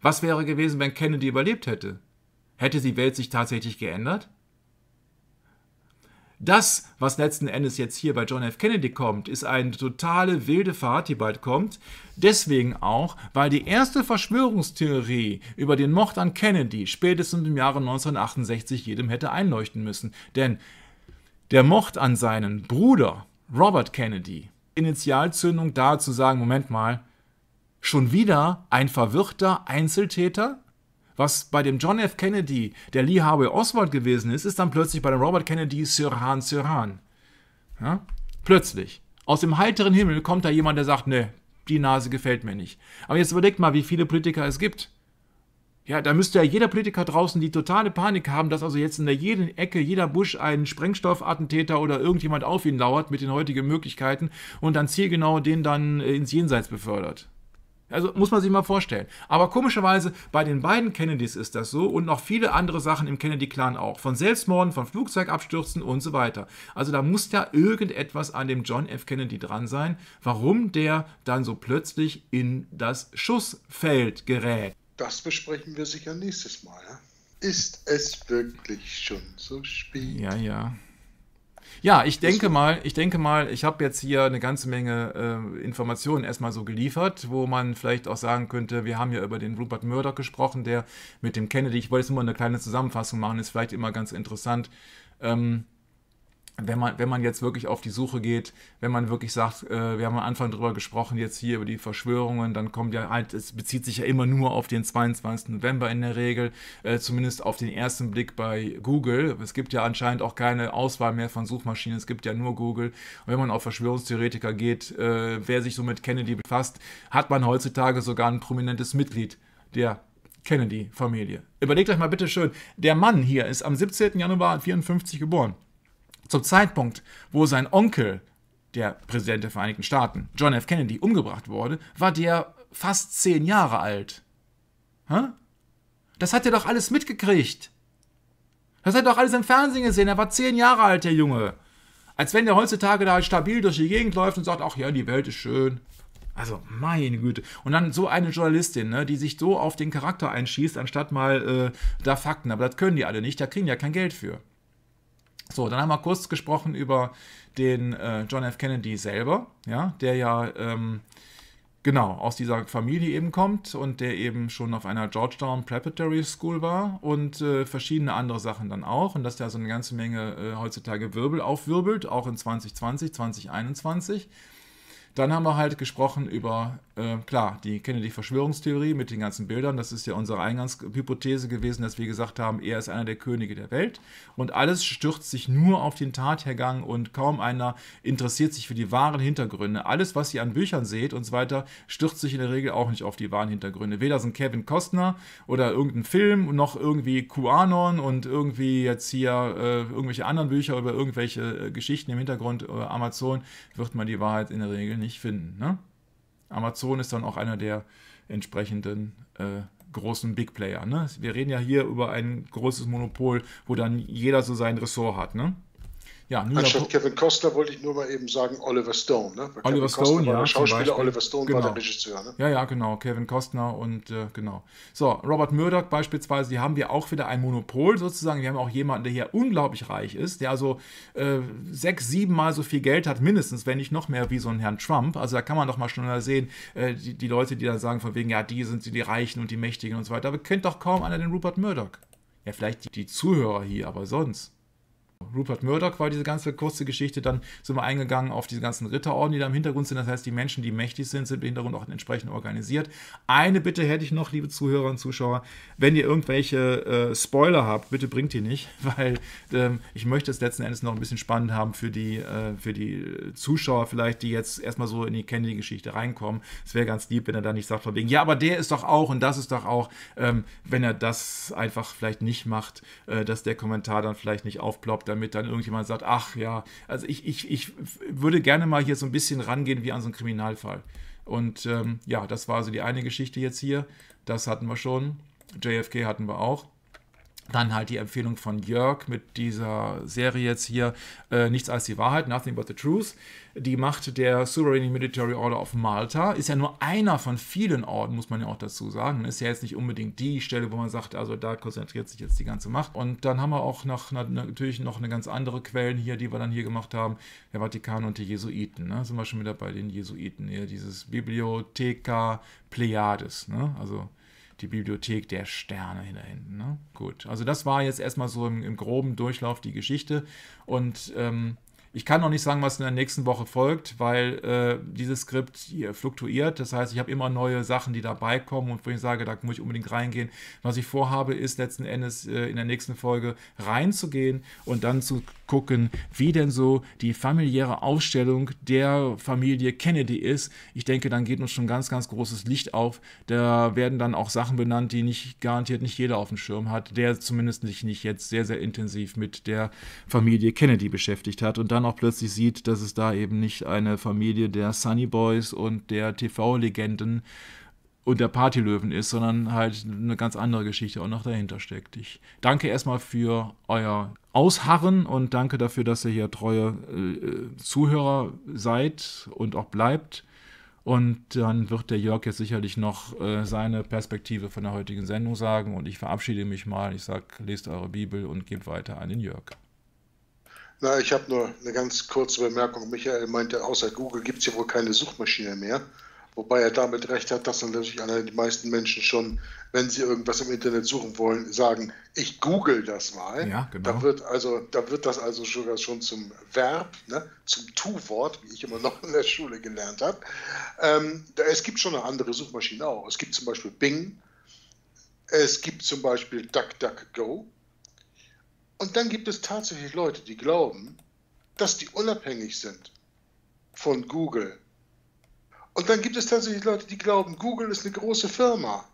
Was wäre gewesen, wenn Kennedy überlebt hätte? Hätte die Welt sich tatsächlich geändert? Das, was letzten Endes jetzt hier bei John F. Kennedy kommt, ist eine totale wilde Fahrt, die bald kommt. Deswegen auch, weil die erste Verschwörungstheorie über den Mord an Kennedy spätestens im Jahre 1968 jedem hätte einleuchten müssen. Denn der Mord an seinen Bruder Robert Kennedy, Initialzündung da zu sagen, Moment mal, schon wieder ein verwirrter Einzeltäter? Was bei dem John F. Kennedy der Lee Harvey Oswald gewesen ist, ist dann plötzlich bei dem Robert Kennedy Sirhan Sirhan. Ja? Plötzlich. Aus dem heiteren Himmel kommt da jemand, der sagt, ne, die Nase gefällt mir nicht. Aber jetzt überlegt mal, wie viele Politiker es gibt. Ja, da müsste ja jeder Politiker draußen die totale Panik haben, dass also jetzt in der jeden Ecke jeder Busch ein Sprengstoffattentäter oder irgendjemand auf ihn lauert mit den heutigen Möglichkeiten und dann zielgenau den dann äh, ins Jenseits befördert. Also muss man sich mal vorstellen. Aber komischerweise, bei den beiden Kennedys ist das so und noch viele andere Sachen im Kennedy-Clan auch. Von Selbstmorden, von Flugzeugabstürzen und so weiter. Also da muss ja irgendetwas an dem John F. Kennedy dran sein, warum der dann so plötzlich in das Schussfeld gerät. Das besprechen wir sicher nächstes Mal. Ne? Ist es wirklich schon so spät? Ja, ja. Ja, ich denke mal, ich denke mal, ich habe jetzt hier eine ganze Menge äh, Informationen erstmal so geliefert, wo man vielleicht auch sagen könnte, wir haben ja über den Rupert Murdoch gesprochen, der mit dem Kennedy, ich wollte jetzt nur mal eine kleine Zusammenfassung machen, ist vielleicht immer ganz interessant. Ähm, wenn man, wenn man jetzt wirklich auf die Suche geht, wenn man wirklich sagt, äh, wir haben am Anfang darüber gesprochen, jetzt hier über die Verschwörungen, dann kommt ja halt, es bezieht sich ja immer nur auf den 22. November in der Regel, äh, zumindest auf den ersten Blick bei Google. Es gibt ja anscheinend auch keine Auswahl mehr von Suchmaschinen, es gibt ja nur Google. Und wenn man auf Verschwörungstheoretiker geht, äh, wer sich so mit Kennedy befasst, hat man heutzutage sogar ein prominentes Mitglied der Kennedy-Familie. Überlegt euch mal bitte schön, der Mann hier ist am 17. Januar 1954 geboren. Zum Zeitpunkt, wo sein Onkel, der Präsident der Vereinigten Staaten, John F. Kennedy, umgebracht wurde, war der fast zehn Jahre alt. Hä? Das hat er doch alles mitgekriegt. Das hat er doch alles im Fernsehen gesehen. Er war zehn Jahre alt, der Junge. Als wenn der heutzutage da stabil durch die Gegend läuft und sagt, ach ja, die Welt ist schön. Also, meine Güte. Und dann so eine Journalistin, ne, die sich so auf den Charakter einschießt, anstatt mal äh, da Fakten. Aber das können die alle nicht, da kriegen die ja kein Geld für. So, dann haben wir kurz gesprochen über den äh, John F. Kennedy selber, ja, der ja ähm, genau aus dieser Familie eben kommt und der eben schon auf einer Georgetown Preparatory School war und äh, verschiedene andere Sachen dann auch und dass der so eine ganze Menge äh, heutzutage Wirbel aufwirbelt, auch in 2020, 2021 dann haben wir halt gesprochen über, äh, klar, die Kennedy-Verschwörungstheorie mit den ganzen Bildern. Das ist ja unsere Eingangshypothese gewesen, dass wir gesagt haben, er ist einer der Könige der Welt. Und alles stürzt sich nur auf den Tathergang und kaum einer interessiert sich für die wahren Hintergründe. Alles, was ihr an Büchern seht und so weiter, stürzt sich in der Regel auch nicht auf die wahren Hintergründe. Weder sind Kevin Costner oder irgendein Film, noch irgendwie QAnon und irgendwie jetzt hier äh, irgendwelche anderen Bücher über irgendwelche äh, Geschichten im Hintergrund, äh, Amazon, wird man die Wahrheit in der Regel nicht finden. Ne? Amazon ist dann auch einer der entsprechenden äh, großen Big Player. Ne? Wir reden ja hier über ein großes Monopol, wo dann jeder so sein Ressort hat. Ne? Ja, Anstatt Kevin Costner wollte ich nur mal eben sagen Oliver Stone. Ne? Oliver Kevin Stone, ja. Der Schauspieler Oliver Stone genau. war der genau. Regisseur. Ne? Ja, ja, genau. Kevin Costner und äh, genau. So, Robert Murdoch beispielsweise, die haben wir auch wieder ein Monopol sozusagen. Wir haben auch jemanden, der hier unglaublich reich ist, der also äh, sechs, siebenmal so viel Geld hat, mindestens, wenn nicht noch mehr, wie so ein Herrn Trump. Also da kann man doch mal schneller sehen, äh, die, die, Leute, die da sagen, von wegen, ja, die sind die, die Reichen und die Mächtigen und so weiter. Aber kennt doch kaum einer den Rupert Murdoch. Ja, vielleicht die, die Zuhörer hier, aber sonst. Rupert Murdoch war diese ganze kurze Geschichte, dann sind wir eingegangen auf diese ganzen Ritterorden, die da im Hintergrund sind. Das heißt, die Menschen, die mächtig sind, sind im Hintergrund auch entsprechend organisiert. Eine Bitte hätte ich noch, liebe Zuhörer und Zuschauer, wenn ihr irgendwelche äh, Spoiler habt, bitte bringt die nicht, weil ähm, ich möchte es letzten Endes noch ein bisschen spannend haben für die, äh, für die Zuschauer vielleicht, die jetzt erstmal so in die Kennedy-Geschichte reinkommen. Es wäre ganz lieb, wenn er da nicht sagt, von wegen, ja, aber der ist doch auch und das ist doch auch, ähm, wenn er das einfach vielleicht nicht macht, äh, dass der Kommentar dann vielleicht nicht aufploppt damit dann irgendjemand sagt, ach ja, also ich, ich, ich würde gerne mal hier so ein bisschen rangehen wie an so einen Kriminalfall. Und ähm, ja, das war also die eine Geschichte jetzt hier. Das hatten wir schon. JFK hatten wir auch. Dann halt die Empfehlung von Jörg mit dieser Serie jetzt hier, äh, Nichts als die Wahrheit, Nothing but the Truth. Die Macht der Sovereign Military Order of Malta ist ja nur einer von vielen Orden, muss man ja auch dazu sagen. Ist ja jetzt nicht unbedingt die Stelle, wo man sagt, also da konzentriert sich jetzt die ganze Macht. Und dann haben wir auch noch, natürlich noch eine ganz andere Quellen hier, die wir dann hier gemacht haben, der Vatikan und die Jesuiten. Ne? Sind wir schon wieder bei den Jesuiten, hier dieses Bibliotheca Pleiades. Ne? Also die Bibliothek der Sterne da hinten. Ne? Gut, also das war jetzt erstmal so im, im groben Durchlauf die Geschichte. Und ähm, ich kann noch nicht sagen, was in der nächsten Woche folgt, weil äh, dieses Skript hier fluktuiert. Das heißt, ich habe immer neue Sachen, die dabei kommen und wo ich sage, da muss ich unbedingt reingehen. Was ich vorhabe, ist letzten Endes äh, in der nächsten Folge reinzugehen und dann zu gucken, wie denn so die familiäre Aufstellung der Familie Kennedy ist. Ich denke, dann geht uns schon ganz, ganz großes Licht auf. Da werden dann auch Sachen benannt, die nicht garantiert nicht jeder auf dem Schirm hat, der zumindest sich nicht jetzt sehr, sehr intensiv mit der Familie Kennedy beschäftigt hat und dann auch plötzlich sieht, dass es da eben nicht eine Familie der Sunny Boys und der TV-Legenden äh, und der Partylöwen ist, sondern halt eine ganz andere Geschichte auch noch dahinter steckt. Ich danke erstmal für euer Ausharren und danke dafür, dass ihr hier treue äh, Zuhörer seid und auch bleibt. Und dann wird der Jörg jetzt sicherlich noch äh, seine Perspektive von der heutigen Sendung sagen. Und ich verabschiede mich mal. Ich sage, lest eure Bibel und gebt weiter an den Jörg. Na, ich habe nur eine ganz kurze Bemerkung. Michael meinte, außer Google gibt es ja wohl keine Suchmaschine mehr. Wobei er damit recht hat, dass natürlich die meisten Menschen schon, wenn sie irgendwas im Internet suchen wollen, sagen, ich google das mal. Ja, genau. Da wird, also, da wird das also sogar schon zum Verb, ne? zum Tu-Wort, wie ich immer noch in der Schule gelernt habe. Ähm, es gibt schon eine andere Suchmaschine auch. Es gibt zum Beispiel Bing, es gibt zum Beispiel DuckDuckGo. Und dann gibt es tatsächlich Leute, die glauben, dass die unabhängig sind von Google und dann gibt es tatsächlich Leute, die glauben, Google ist eine große Firma.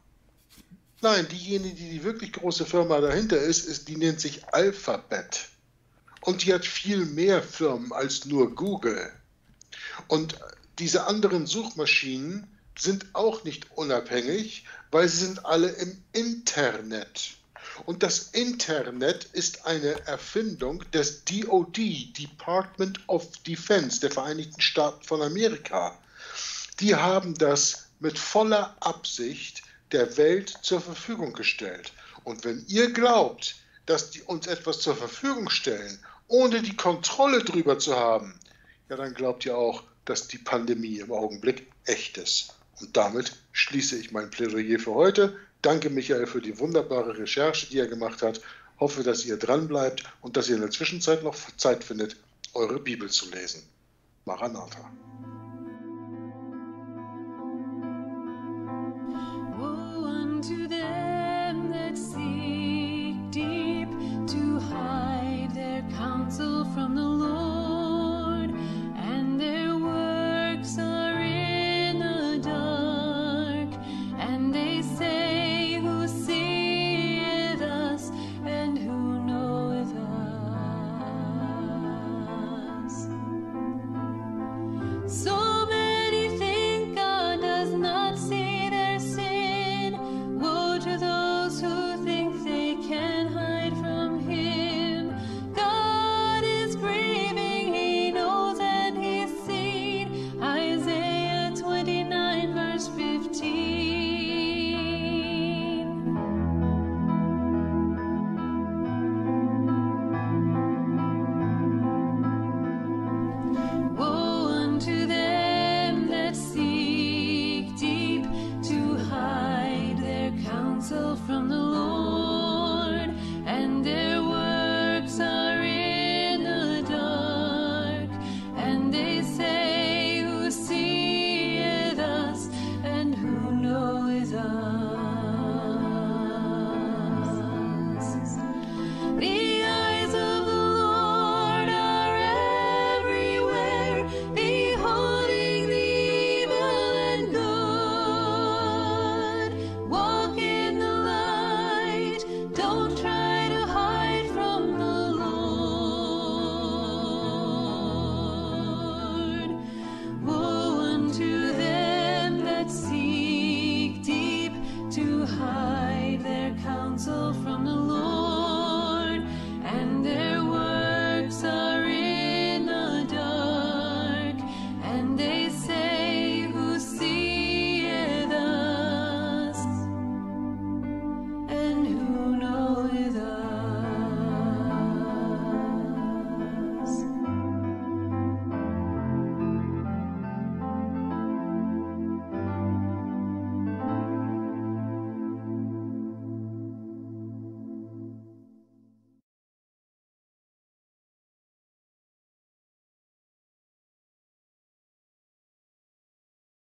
Nein, diejenige, die die wirklich große Firma dahinter ist, ist die nennt sich Alphabet. Und die hat viel mehr Firmen als nur Google. Und diese anderen Suchmaschinen sind auch nicht unabhängig, weil sie sind alle im Internet. Und das Internet ist eine Erfindung des DOD, Department of Defense, der Vereinigten Staaten von Amerika die haben das mit voller Absicht der Welt zur Verfügung gestellt. Und wenn ihr glaubt, dass die uns etwas zur Verfügung stellen, ohne die Kontrolle drüber zu haben, ja, dann glaubt ihr auch, dass die Pandemie im Augenblick echt ist. Und damit schließe ich mein Plädoyer für heute. Danke, Michael, für die wunderbare Recherche, die er gemacht hat. Hoffe, dass ihr dranbleibt und dass ihr in der Zwischenzeit noch Zeit findet, eure Bibel zu lesen. Maranatha.